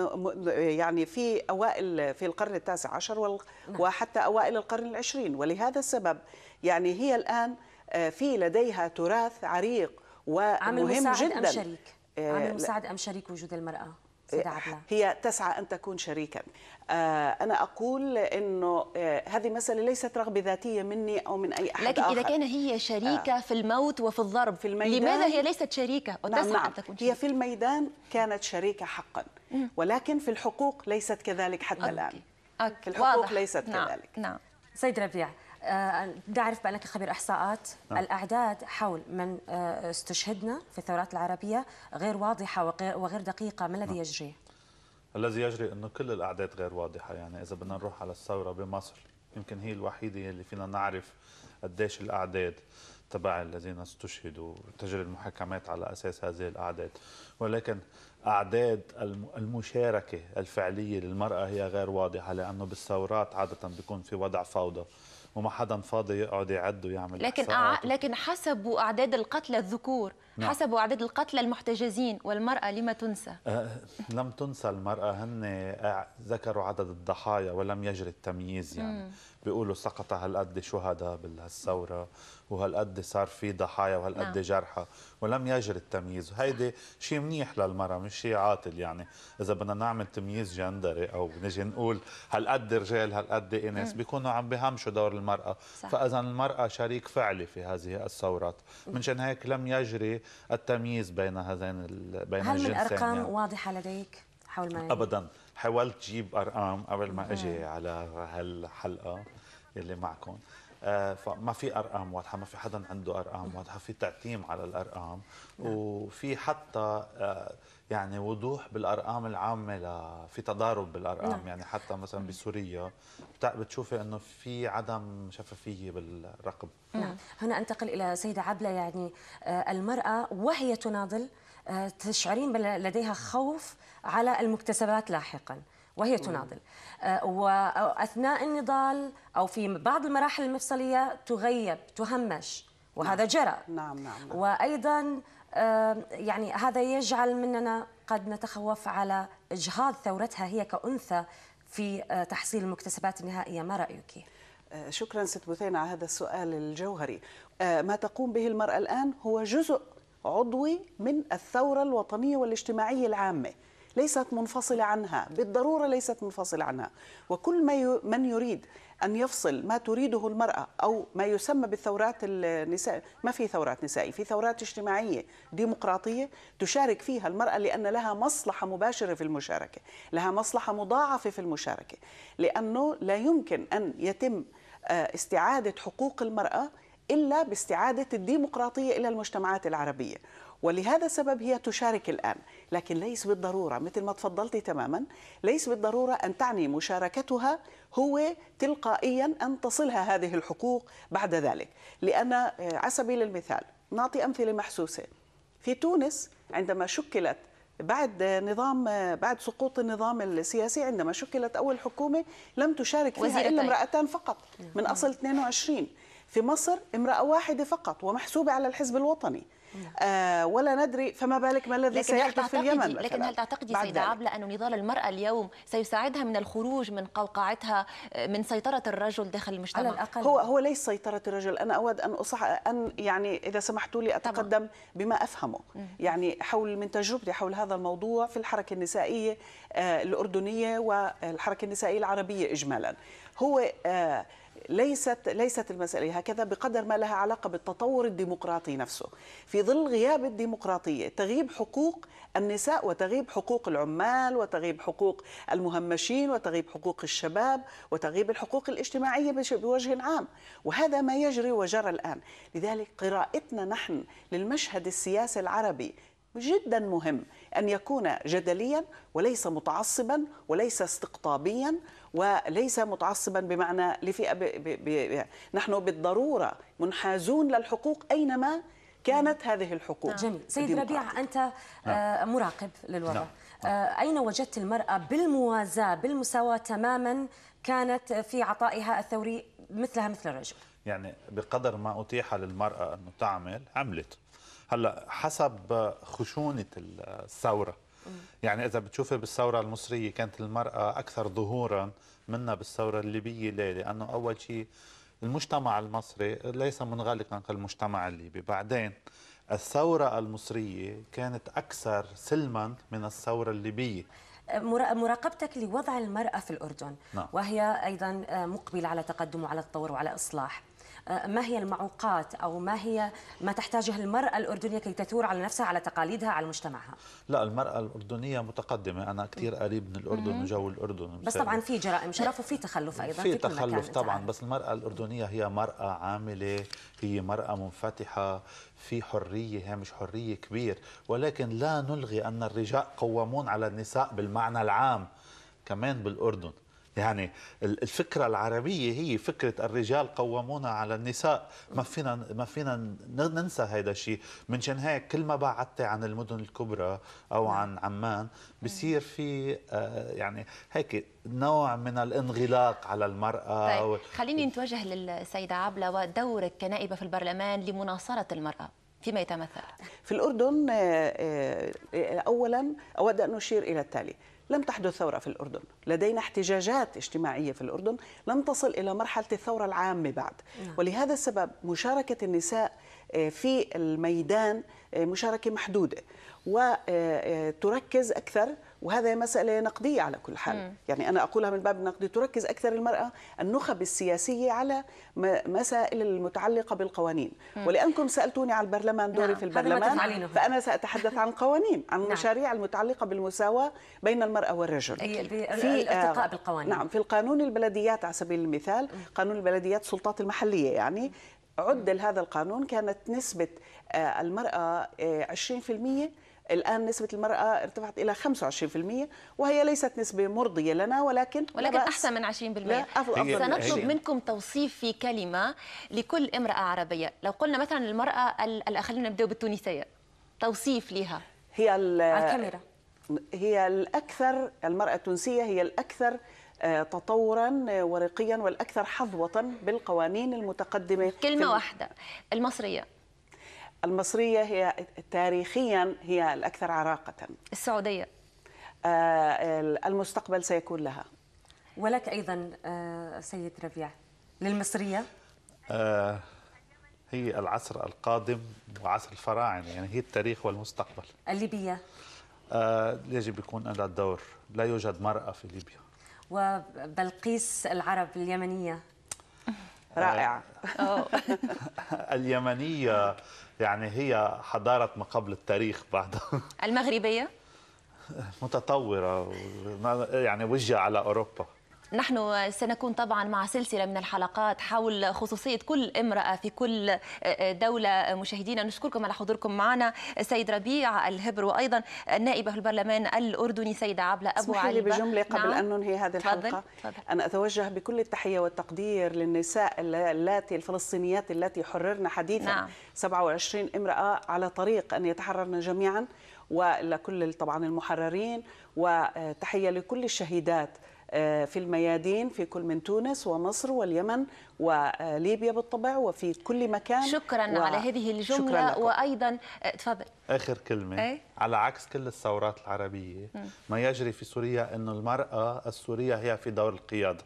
يعني في اوائل في القرن التاسع عشر نعم. وحتى اوائل القرن العشرين ولهذا السبب يعني هي الان آه، في لديها تراث عريق ومهم جدا أم شريك؟ عامر آه، مساعد أم شريك وجود المرأة؟ آه، هي تسعى أن تكون شريكا آه، أنا أقول أنه هذه مسألة ليست رغبة ذاتية مني أو من أي أحد لكن إذا كان هي شريكة آه. في الموت وفي الضرب في الميدان لماذا هي ليست شريكة وتسعى نعم نعم. أن تكون شريكة؟ هي في الميدان كانت شريكة حقا ولكن في الحقوق ليست كذلك حتى أوكي. الآن أوكي. في الحقوق واضح. ليست نعم. كذلك نعم سيد ربيع بدي آه، اعرف بانك خبير احصاءات نعم. الاعداد حول من آه، استشهدنا في الثورات العربيه غير واضحه وغير دقيقه ما الذي نعم. يجري الذي يجري انه كل الاعداد غير واضحه يعني اذا بدنا نروح على الثوره بمصر يمكن هي الوحيده اللي فينا نعرف قديش الاعداد تبع الذين استشهدوا تجري المحاكمات على اساس هذه الاعداد ولكن اعداد المشاركه الفعليه للمراه هي غير واضحه لانه بالثورات عاده بيكون في وضع فوضى وما حدا فاضي يقعد يعد ويعمل لكن أع... لكن حسبوا اعداد القتلى الذكور نعم. حسب اعداد القتلى المحتجزين والمراه لما تنسى أه لم تنسى المراه هن ذكروا عدد الضحايا ولم يجري التمييز يعني مم. بيقولوا سقط هالقد شهداء بالثورة وهالقد صار في ضحايا وهالقد نعم. جرحى ولم يجري التمييز وهيدي شيء منيح للمراه مش شيء عاطل يعني اذا بدنا نعمل تمييز جندري او نجي نقول هالقد رجال هالقد اناث بيكونوا عم بهمشوا دور المراه فاذا المراه شريك فعلي في هذه الثورات منشان هيك لم يجري التمييز بين هذين بين هل الجنسين هل الارقام يعني. واضحه لديك حول ما ابدا حاولت جيب ارقام قبل ما اجي على هالحلقه يلي معكم آه، فما في ارقام واضحه ما في حدا عنده ارقام واضحه في تعتيم على الارقام نعم. وفي حتى آه، يعني وضوح بالارقام العامه ل... في تضارب بالارقام نعم. يعني حتى مثلا نعم. بسوريا بتشوفي انه في عدم شفافيه بالرقم نعم هنا انتقل الى سيده عبله يعني آه، المراه وهي تناضل تشعرين لديها خوف على المكتسبات لاحقا وهي تناضل آه، واثناء النضال او في بعض المراحل المفصليه تغيب تهمش وهذا نعم. جرى نعم نعم, نعم. وايضا آه، يعني هذا يجعل مننا قد نتخوف على اجهاض ثورتها هي كانثى في آه، تحصيل المكتسبات النهائيه ما رايك؟ شكرا ست بثينة على هذا السؤال الجوهري ما تقوم به المرأة الآن هو جزء عضوي من الثورة الوطنية والاجتماعية العامة ليست منفصلة عنها بالضرورة ليست منفصلة عنها وكل ما من يريد أن يفصل ما تريده المرأة أو ما يسمى بالثورات النساء ما في ثورات نسائية في ثورات اجتماعية ديمقراطية تشارك فيها المرأة لأن لها مصلحة مباشرة في المشاركة لها مصلحة مضاعفة في المشاركة لأنه لا يمكن أن يتم آه، استعادة حقوق المرأة إلا باستعادة الديمقراطية إلى المجتمعات العربية ولهذا السبب هي تشارك الآن لكن ليس بالضرورة مثل ما تفضلتي تماما ليس بالضرورة أن تعني مشاركتها هو تلقائيا أن تصلها هذه الحقوق بعد ذلك لأن آه، على سبيل المثال نعطي أمثلة محسوسة في تونس عندما شكلت بعد نظام آه، بعد سقوط النظام السياسي عندما شكلت اول حكومه لم تشارك فيها الا امراتان فقط من نعم. اصل 22 في مصر امراه واحده فقط ومحسوبه على الحزب الوطني آه ولا ندري فما بالك ما الذي سيحدث في اليمن مثلاً. لكن هل تعتقدي سيدة عبلة أن نضال المرأة اليوم سيساعدها من الخروج من قوقعتها آه، من سيطرة الرجل داخل المجتمع على الأقل هو هو ليس سيطرة الرجل أنا أود أن أصح أن يعني إذا سمحتوا لي أتقدم طبعا. بما أفهمه مم. يعني حول من تجربتي حول هذا الموضوع في الحركة النسائية آه، الأردنية والحركة النسائية العربية إجمالا هو آه ليست ليست المساله هكذا بقدر ما لها علاقه بالتطور الديمقراطي نفسه في ظل غياب الديمقراطيه تغيب حقوق النساء وتغيب حقوق العمال وتغيب حقوق المهمشين وتغيب حقوق الشباب وتغيب الحقوق الاجتماعيه بوجه عام وهذا ما يجري وجرى الان لذلك قراءتنا نحن للمشهد السياسي العربي جدا مهم أن يكون جدليا وليس متعصبا وليس استقطابيا وليس متعصبا بمعنى لفئة ب... ب... ب... نحن بالضرورة منحازون للحقوق أينما كانت نعم. هذه الحقوق نعم. جميل سيد ربيع أنت آه، نعم. مراقب للوضع آه، أين وجدت المرأة بالموازاة بالمساواة تماما كانت في عطائها الثوري مثلها مثل الرجل يعني بقدر ما أتيح للمرأة أن تعمل عملت هلا حسب خشونه الثوره يعني اذا بتشوفي بالثوره المصريه كانت المراه اكثر ظهورا منا بالثوره الليبيه ليه لانه اول شيء المجتمع المصري ليس منغلقا كالمجتمع الليبي بعدين الثورة المصرية كانت أكثر سلما من الثورة الليبية مراقبتك لوضع المرأة في الأردن نعم. وهي أيضا مقبلة على تقدم وعلى تطور وعلى إصلاح آه، ما هي المعوقات أو ما هي ما تحتاجه المرأة الأردنية كي تثور على نفسها على تقاليدها على مجتمعها لا المرأة الأردنية متقدمة أنا كثير قريب من الأردن وجو الأردن بس طبعا في جرائم شرف وفي تخلف أيضا في, في تخلف طبعا بس المرأة الأردنية هي مرأة عاملة هي مرأة منفتحة في حرية هامش حرية كبير ولكن لا نلغي أن الرجال قوامون على النساء بالمعنى العام كمان بالأردن يعني الفكرة العربية هي فكرة الرجال قوامونا على النساء ما فينا ما فينا ننسى هذا الشيء منشان هيك كل ما بعدتي عن المدن الكبرى أو نعم. عن عمان نعم. بصير في آه، يعني هيك نوع من الانغلاق على المرأة طيب. خليني نتوجه للسيدة عبلة ودورك كنائبة في البرلمان لمناصرة المرأة فيما يتمثل؟ في الأردن آه، آه، أولا أود أن أشير إلى التالي لم تحدث ثورة في الأردن لدينا احتجاجات اجتماعية في الأردن لم تصل إلى مرحلة الثورة العامة بعد نعم. ولهذا السبب مشاركة النساء آه، في الميدان آه، مشاركة محدودة وتركز آه، أكثر وهذا مسألة نقدية على كل حال يعني أنا أقولها من باب النقد تركز أكثر المرأة النخب السياسية على مسائل المتعلقة بالقوانين ولأنكم سألتوني على البرلمان دوري نعم. في البرلمان فأنا سأتحدث عن قوانين عن نعم. المتعلقة بالمساواه بين المرأة والرجل أي في آه، الارتقاء بالقوانين نعم في القانون البلديات على سبيل المثال قانون البلديات السلطات المحلية يعني عدل هذا القانون كانت نسبة آه، المرأة 20% آه، الآن نسبة المرأة ارتفعت إلى 25% وهي ليست نسبة مرضية لنا ولكن ولكن أحسن من 20% سنطلب منكم توصيف في كلمة لكل امرأة عربية لو قلنا مثلا المرأة خلينا نبدأ بالتونسية توصيف لها هي على الكاميرا هي الأكثر المرأة التونسية هي الأكثر آه، تطورا آه، ورقيا والاكثر حظوه بالقوانين المتقدمه كلمه واحده المصريه المصرية هي تاريخيا هي الأكثر عراقة السعودية آه، المستقبل سيكون لها ولك أيضا آه، سيد ربيع للمصرية آه، هي العصر القادم وعصر الفراعنة يعني هي التاريخ والمستقبل الليبية يجب يكون لها دور لا يوجد مرأة في ليبيا وبلقيس العرب اليمنية رائعة (laughs) اليمنية يعني هي حضارة ما قبل التاريخ بعد المغربية متطورة يعني وجهة على أوروبا نحن سنكون طبعا مع سلسلة من الحلقات حول خصوصية كل امرأة في كل آه، آه، دولة مشاهدينا نشكركم على حضوركم معنا سيد ربيع الهبر وأيضا نائبة البرلمان الأردني سيدة عبلة أبو علي لي بجملة نعم. قبل نعم. أن ننهي هذه الحلقة فضل. فضل. أن أتوجه بكل التحية والتقدير للنساء اللاتي الفلسطينيات التي حررن حديثا نعم. 27 امرأة على طريق أن يتحررن جميعا ولكل طبعا المحررين وتحية لكل الشهيدات آه، في الميادين في كل من تونس ومصر واليمن وليبيا بالطبع وفي كل مكان شكرا و... على هذه الجمله شكرا وايضا آه، تفضل اخر كلمه أي؟ على عكس كل الثورات العربيه ما يجري في سوريا انه المراه السوريه هي في دور القياده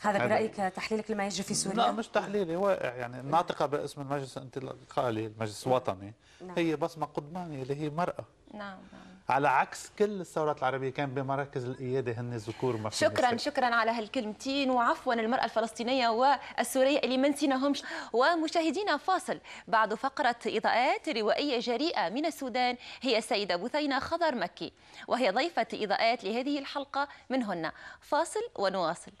هذا برايك تحليلك لما يجري في سوريا؟ لا مش تحليلي واقع يعني الناطقه باسم المجلس الانتقالي المجلس الوطني نعم. هي بصمه قدمانيه اللي هي مراه نعم نعم على عكس كل الثورات العربيه كان بمراكز القياده هن الذكور شكرا شكرا على هالكلمتين وعفوا المراه الفلسطينيه والسوريه اللي ما نسيناهمش ومشاهدينا فاصل بعد فقره اضاءات روائيه جريئه من السودان هي السيده بثينه خضر مكي وهي ضيفه اضاءات لهذه الحلقه من هنا فاصل ونواصل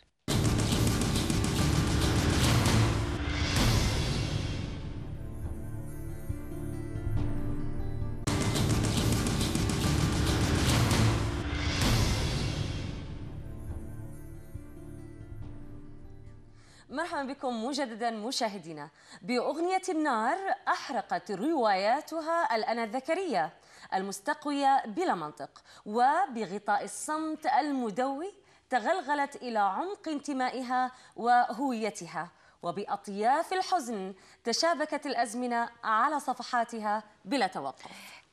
مرحبا بكم مجددا مشاهدينا بأغنية النار أحرقت رواياتها الأنا الذكرية المستقوية بلا منطق وبغطاء الصمت المدوي تغلغلت إلى عمق انتمائها وهويتها وبأطياف الحزن تشابكت الأزمنة على صفحاتها بلا توقف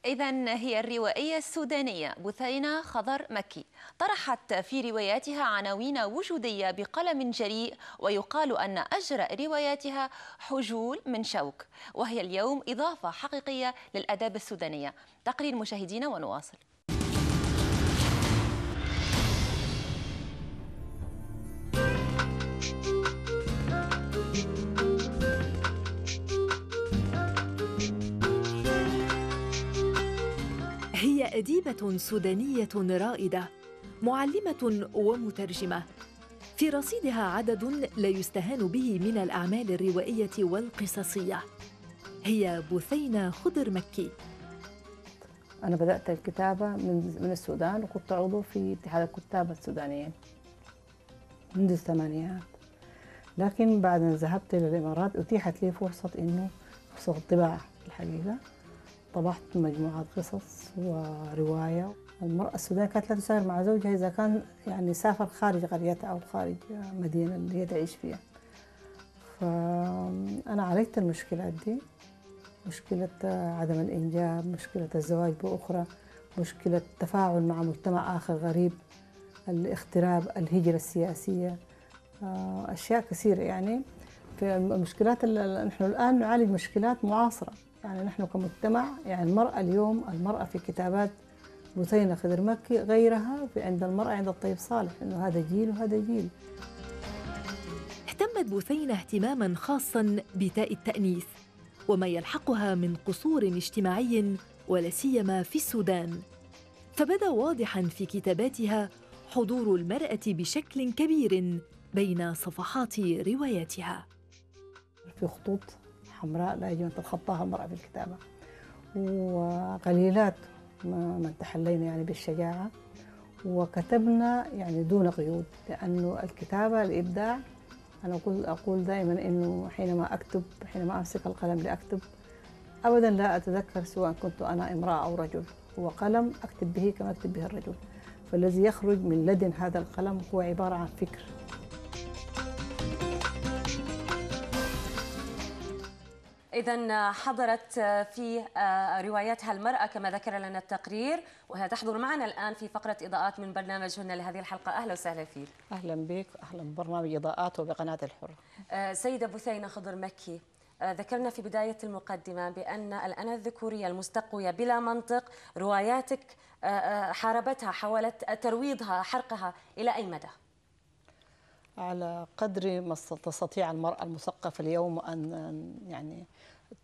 إذا هي الروائية السودانية بثينة خضر مكي طرحت في رواياتها عناوين وجودية بقلم جريء ويقال أن أجر رواياتها حجول من شوك وهي اليوم إضافة حقيقية للأداب السودانية تقرير مشاهدينا ونواصل أديبة سودانية رائدة معلمة ومترجمة في رصيدها عدد لا يستهان به من الأعمال الروائية والقصصية هي بثينة خضر مكي أنا بدأت الكتابة من, من السودان وكنت عضو في اتحاد الكتاب السودانيين منذ الثمانينات لكن بعد أن ذهبت إلى الإمارات أتيحت لي فرصة إنه فرصة الطباعة الحقيقة طبعت مجموعة قصص ورواية المرأة السودانية كانت لا تسافر مع زوجها إذا كان يعني سافر خارج قريتها أو خارج المدينة اللي هي تعيش فيها فأنا عالجت المشكلات دي مشكلة عدم الإنجاب مشكلة الزواج بأخرى مشكلة التفاعل مع مجتمع آخر غريب الاغتراب الهجرة السياسية آه، أشياء كثيرة يعني في المشكلات نحن الآن نعالج مشكلات معاصرة يعني نحن كمجتمع يعني المرأة اليوم المرأة في كتابات بثينة خضر مكي غيرها في عند المرأة عند الطيب صالح إنه هذا جيل وهذا جيل اهتمت بثينة اهتماما خاصا بتاء التأنيث وما يلحقها من قصور اجتماعي ولا سيما في السودان فبدا واضحا في كتاباتها حضور المرأة بشكل كبير بين صفحات رواياتها في خطوط حمراء لا يجب أن تتخطاها المرأة في الكتابة وقليلات من تحلينا يعني بالشجاعة وكتبنا يعني دون قيود لأنه الكتابة الإبداع أنا أقول أقول دائما إنه حينما أكتب حينما أمسك القلم لأكتب أبدا لا أتذكر سواء كنت أنا امرأة أو رجل هو قلم أكتب به كما أكتب به الرجل فالذي يخرج من لدن هذا القلم هو عبارة عن فكر إذا حضرت في رواياتها المرأة كما ذكر لنا التقرير وهي تحضر معنا الآن في فقرة إضاءات من برنامج هنا لهذه الحلقة أهلا وسهلا فيك أهلا بك أهلا ببرنامج إضاءات وبقناة الحرة أه، سيدة بثينة خضر مكي أه، ذكرنا في بداية المقدمة بأن الأنا الذكورية المستقوية بلا منطق رواياتك أه، حاربتها حاولت ترويضها حرقها إلى أي مدى؟ على قدر ما تستطيع المرأة المثقفة اليوم أن يعني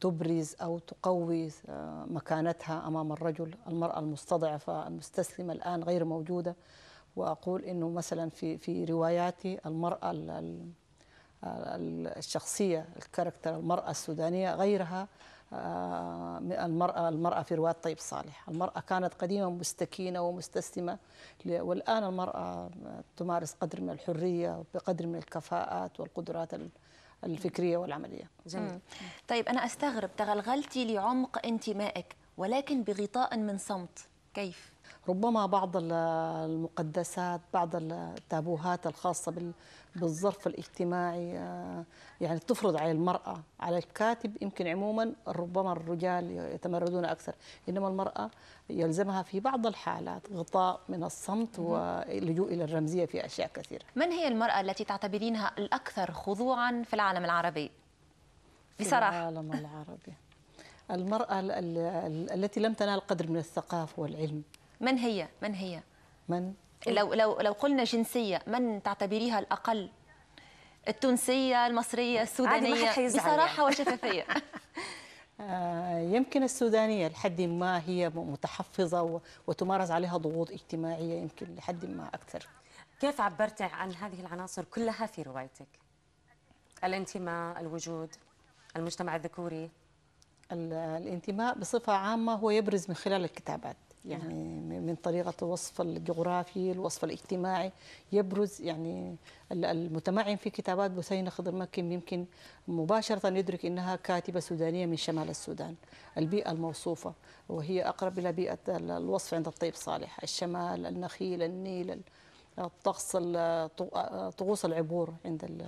تبرز أو تقوي آه، مكانتها أمام الرجل المرأة المستضعفة المستسلمة الآن غير موجودة وأقول أنه مثلا في, في رواياتي المرأة آه، الشخصية الكاركتر المرأة السودانية غيرها آه، المرأة المرأة في رواية طيب صالح المرأة كانت قديما مستكينة ومستسلمة والآن المرأة تمارس قدر من الحرية بقدر من الكفاءات والقدرات الفكرية والعملية جميل. طيب أنا أستغرب تغلغلتي لعمق انتمائك ولكن بغطاء من صمت كيف؟ ربما بعض المقدسات بعض التابوهات الخاصة بالظرف الاجتماعي آه، يعني تفرض على المرأة على الكاتب يمكن عموما ربما الرجال يتمردون أكثر إنما المرأة يلزمها في بعض الحالات غطاء من الصمت واللجوء إلى الرمزية في أشياء كثيرة من هي المرأة التي تعتبرينها الأكثر خضوعا في العالم العربي؟ بصراحة في العالم (laughs) العربي المرأة التي لم تنال قدر من الثقافة والعلم من هي من هي من لو لو لو قلنا جنسيه من تعتبريها الاقل التونسيه المصريه السودانيه يعني. بصراحه وشفافيه (laughs) (laughs) آه، يمكن السودانيه لحد ما هي متحفظه وتمارس عليها ضغوط اجتماعيه يمكن لحد ما اكثر كيف عبرت عن هذه العناصر كلها في روايتك الانتماء الوجود المجتمع الذكوري الانتماء بصفه عامه هو يبرز من خلال الكتابات يعني نعم. من طريقة الوصف الجغرافي الوصف الاجتماعي يبرز يعني المتمعن في كتابات بثينة خضر مكي يمكن مباشرة يدرك أنها كاتبة سودانية من شمال السودان البيئة الموصوفة وهي أقرب إلى بيئة الوصف عند الطيب صالح الشمال النخيل النيل طقس طقوس العبور عند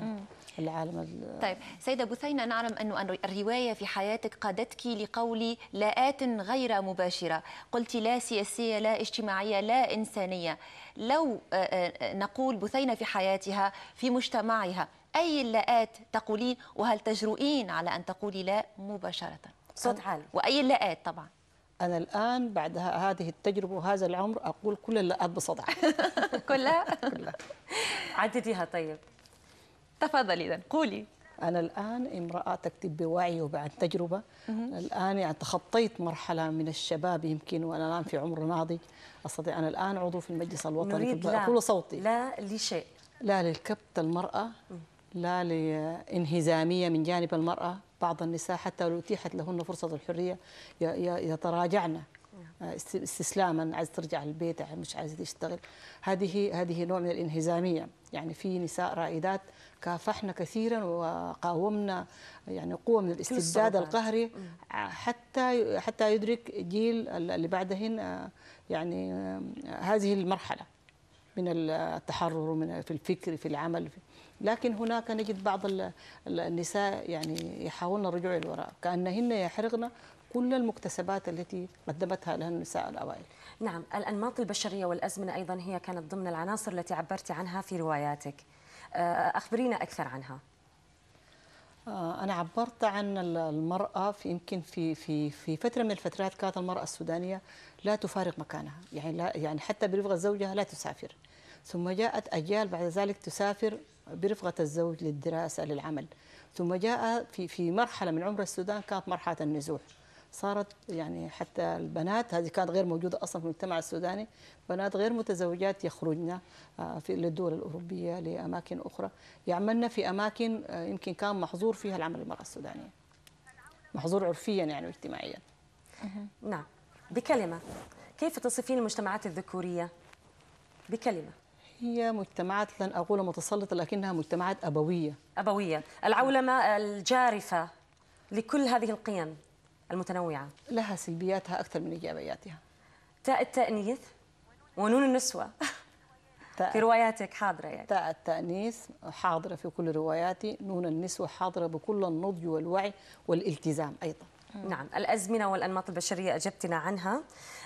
العالم طيب سيدة بثينة نعلم أن الرواية في حياتك قادتك لقول لاات غير مباشرة قلت لا سياسية لا اجتماعية لا إنسانية لو آه، آه، آه، نقول بثينة في حياتها في مجتمعها أي اللاءات تقولين وهل تجرؤين على أن تقولي لا مباشرة صوت عالي وأي اللاءات طبعاً أنا الآن بعد هذه التجربة وهذا العمر أقول كل اللقات بصدع (laughs) كلها؟ كلها عدديها طيب تفضلي إذا قولي أنا الآن امرأة تكتب بوعي وبعد تجربة الآن يعني تخطيت مرحلة من الشباب يمكن وأنا الآن في عمر ناضج أستطيع أنا الآن عضو في المجلس الوطني أقول صوتي لا لشيء لا للكبت المرأة لا لانهزامية من جانب المرأة بعض النساء حتى لو اتيحت لهن فرصه الحريه يتراجعن آه، استسلاما عايز ترجع البيت مش عايز تشتغل هذه هذه نوع من الانهزاميه يعني في نساء رائدات كافحنا كثيرا وقاومنا يعني قوة من الاستبداد القهري آه، حتى حتى يدرك جيل اللي بعدهن آه، يعني هذه المرحلة من التحرر من في الفكر في العمل في لكن هناك نجد بعض النساء يعني يحاولن الرجوع للوراء كأنهن يحرقن كل المكتسبات التي قدمتها لها النساء الأوائل نعم الأنماط البشرية والأزمنة أيضا هي كانت ضمن العناصر التي عبرت عنها في رواياتك آه، أخبرينا أكثر عنها آه، أنا عبرت عن المرأة في يمكن في في في فترة من الفترات كانت المرأة السودانية لا تفارق مكانها، يعني لا يعني حتى برفقة زوجها لا تسافر. ثم جاءت أجيال بعد ذلك تسافر برفقة الزوج للدراسة للعمل. ثم جاء في في مرحلة من عمر السودان كانت مرحلة النزوح. صارت يعني حتى البنات هذه كانت غير موجودة أصلا في المجتمع السوداني بنات غير متزوجات يخرجن آه، في للدول الأوروبية لأماكن أخرى يعملن في أماكن آه، يمكن كان محظور فيها العمل المرأة السودانية محظور عرفيا يعني واجتماعيا نعم بكلمة كيف تصفين المجتمعات الذكورية بكلمة هي مجتمعات لن أقول متسلطة لكنها مجتمعات أبوية أبوية العولمة الجارفة لكل هذه القيم المتنوعة لها سلبياتها أكثر من إيجابياتها تاء التأنيث ونون النسوة (laughs) في رواياتك حاضرة يعني تاء التأنيث حاضرة في كل رواياتي نون النسوة حاضرة بكل النضج والوعي والالتزام أيضا نعم الأزمنة والأنماط البشرية أجبتنا عنها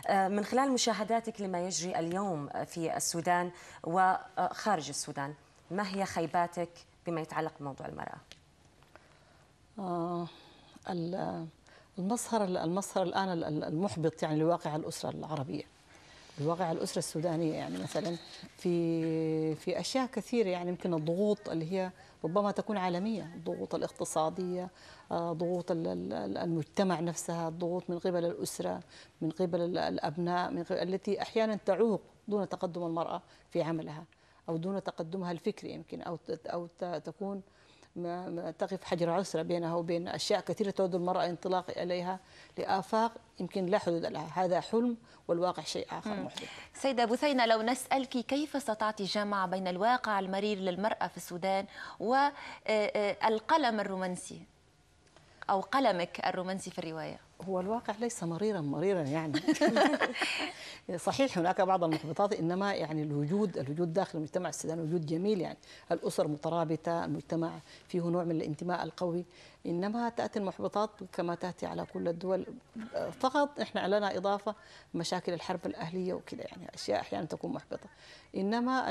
آه، من خلال مشاهداتك لما يجري اليوم في السودان وخارج السودان ما هي خيباتك بما يتعلق بموضوع المرأة؟ آه المظهر المظهر الان المحبط يعني لواقع الاسره العربيه الواقع الاسره السودانيه يعني مثلا في في اشياء كثيره يعني يمكن الضغوط اللي هي ربما تكون عالميه الضغوط الاقتصاديه آه، ضغوط المجتمع نفسها الضغوط من قبل الاسره من قبل الابناء من قبل التي احيانا تعوق دون تقدم المراه في عملها او دون تقدمها الفكري يمكن او او تكون تقف حجر عسرة بينها وبين أشياء كثيرة تود المرأة انطلاق إليها لآفاق يمكن لا حدود لها هذا حلم والواقع شيء آخر محبط. سيدة بثينة لو نسألك كيف استطعت جمع بين الواقع المرير للمرأة في السودان والقلم آه، آه، الرومانسي أو قلمك الرومانسي في الرواية هو الواقع ليس مريرا مريرا يعني (laughs) صحيح هناك بعض المحبطات انما يعني الوجود الوجود داخل المجتمع السوداني وجود جميل يعني الاسر مترابطه المجتمع فيه نوع من الانتماء القوي انما تاتي المحبطات كما تاتي على كل الدول فقط احنا لنا اضافه مشاكل الحرب الاهليه وكذا يعني اشياء احيانا تكون محبطه انما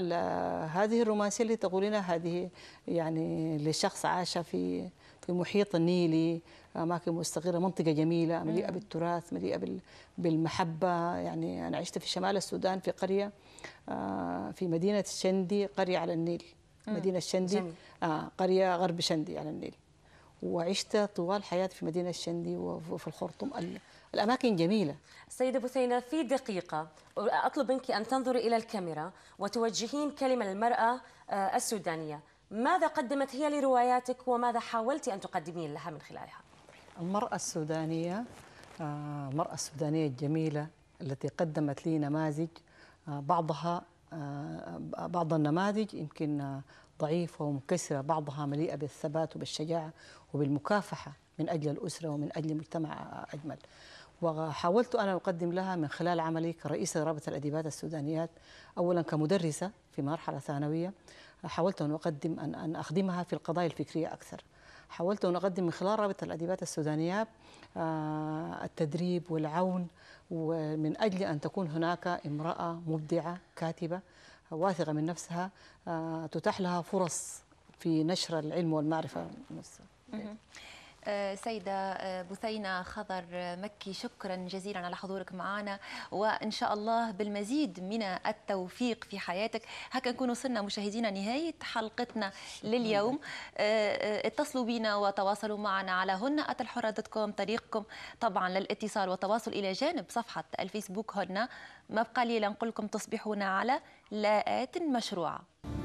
هذه الرومانسيه اللي تقولينها هذه يعني لشخص عاش في في محيط نيلي اماكن مستقره منطقه جميله مليئه بالتراث مليئه بالمحبه يعني انا عشت في شمال السودان في قريه آه، في مدينه شندي قريه على النيل مدينه شندي آه قريه غرب شندي على النيل وعشت طوال حياتي في مدينه شندي وفي الخرطوم الاماكن جميله سيده بثينه في دقيقه اطلب منك ان تنظري الى الكاميرا وتوجهين كلمه للمراه آه، السودانيه ماذا قدمت هي لرواياتك وماذا حاولت ان تقدمين لها من خلالها المرأة السودانية المرأة آه، السودانية الجميلة التي قدمت لي نماذج آه، بعضها آه، بعض النماذج يمكن ضعيفة ومكسرة بعضها مليئة بالثبات وبالشجاعة وبالمكافحة من أجل الأسرة ومن أجل مجتمع أجمل وحاولت أنا أقدم لها من خلال عملي كرئيسة رابطة الأديبات السودانيات أولا كمدرسة في مرحلة ثانوية حاولت أن أقدم أن أخدمها في القضايا الفكرية أكثر حاولت أن أقدم من خلال رابطة الأديبات السودانيات آه، التدريب والعون ومن أجل أن تكون هناك امرأة مبدعة كاتبة واثقة من نفسها آه، تتاح لها فرص في نشر العلم والمعرفة آه، سيدة آه، بثينة خضر آه، مكي شكرا جزيلا على حضورك معنا وإن شاء الله بالمزيد من التوفيق في حياتك هكا نكون وصلنا مشاهدينا نهاية حلقتنا لليوم اتصلوا بنا وتواصلوا معنا على هنا الحرة دوت كوم طريقكم طبعا للاتصال والتواصل إلى جانب صفحة الفيسبوك هنا ما بقى لي لنقول لكم تصبحون على لاءات مشروعة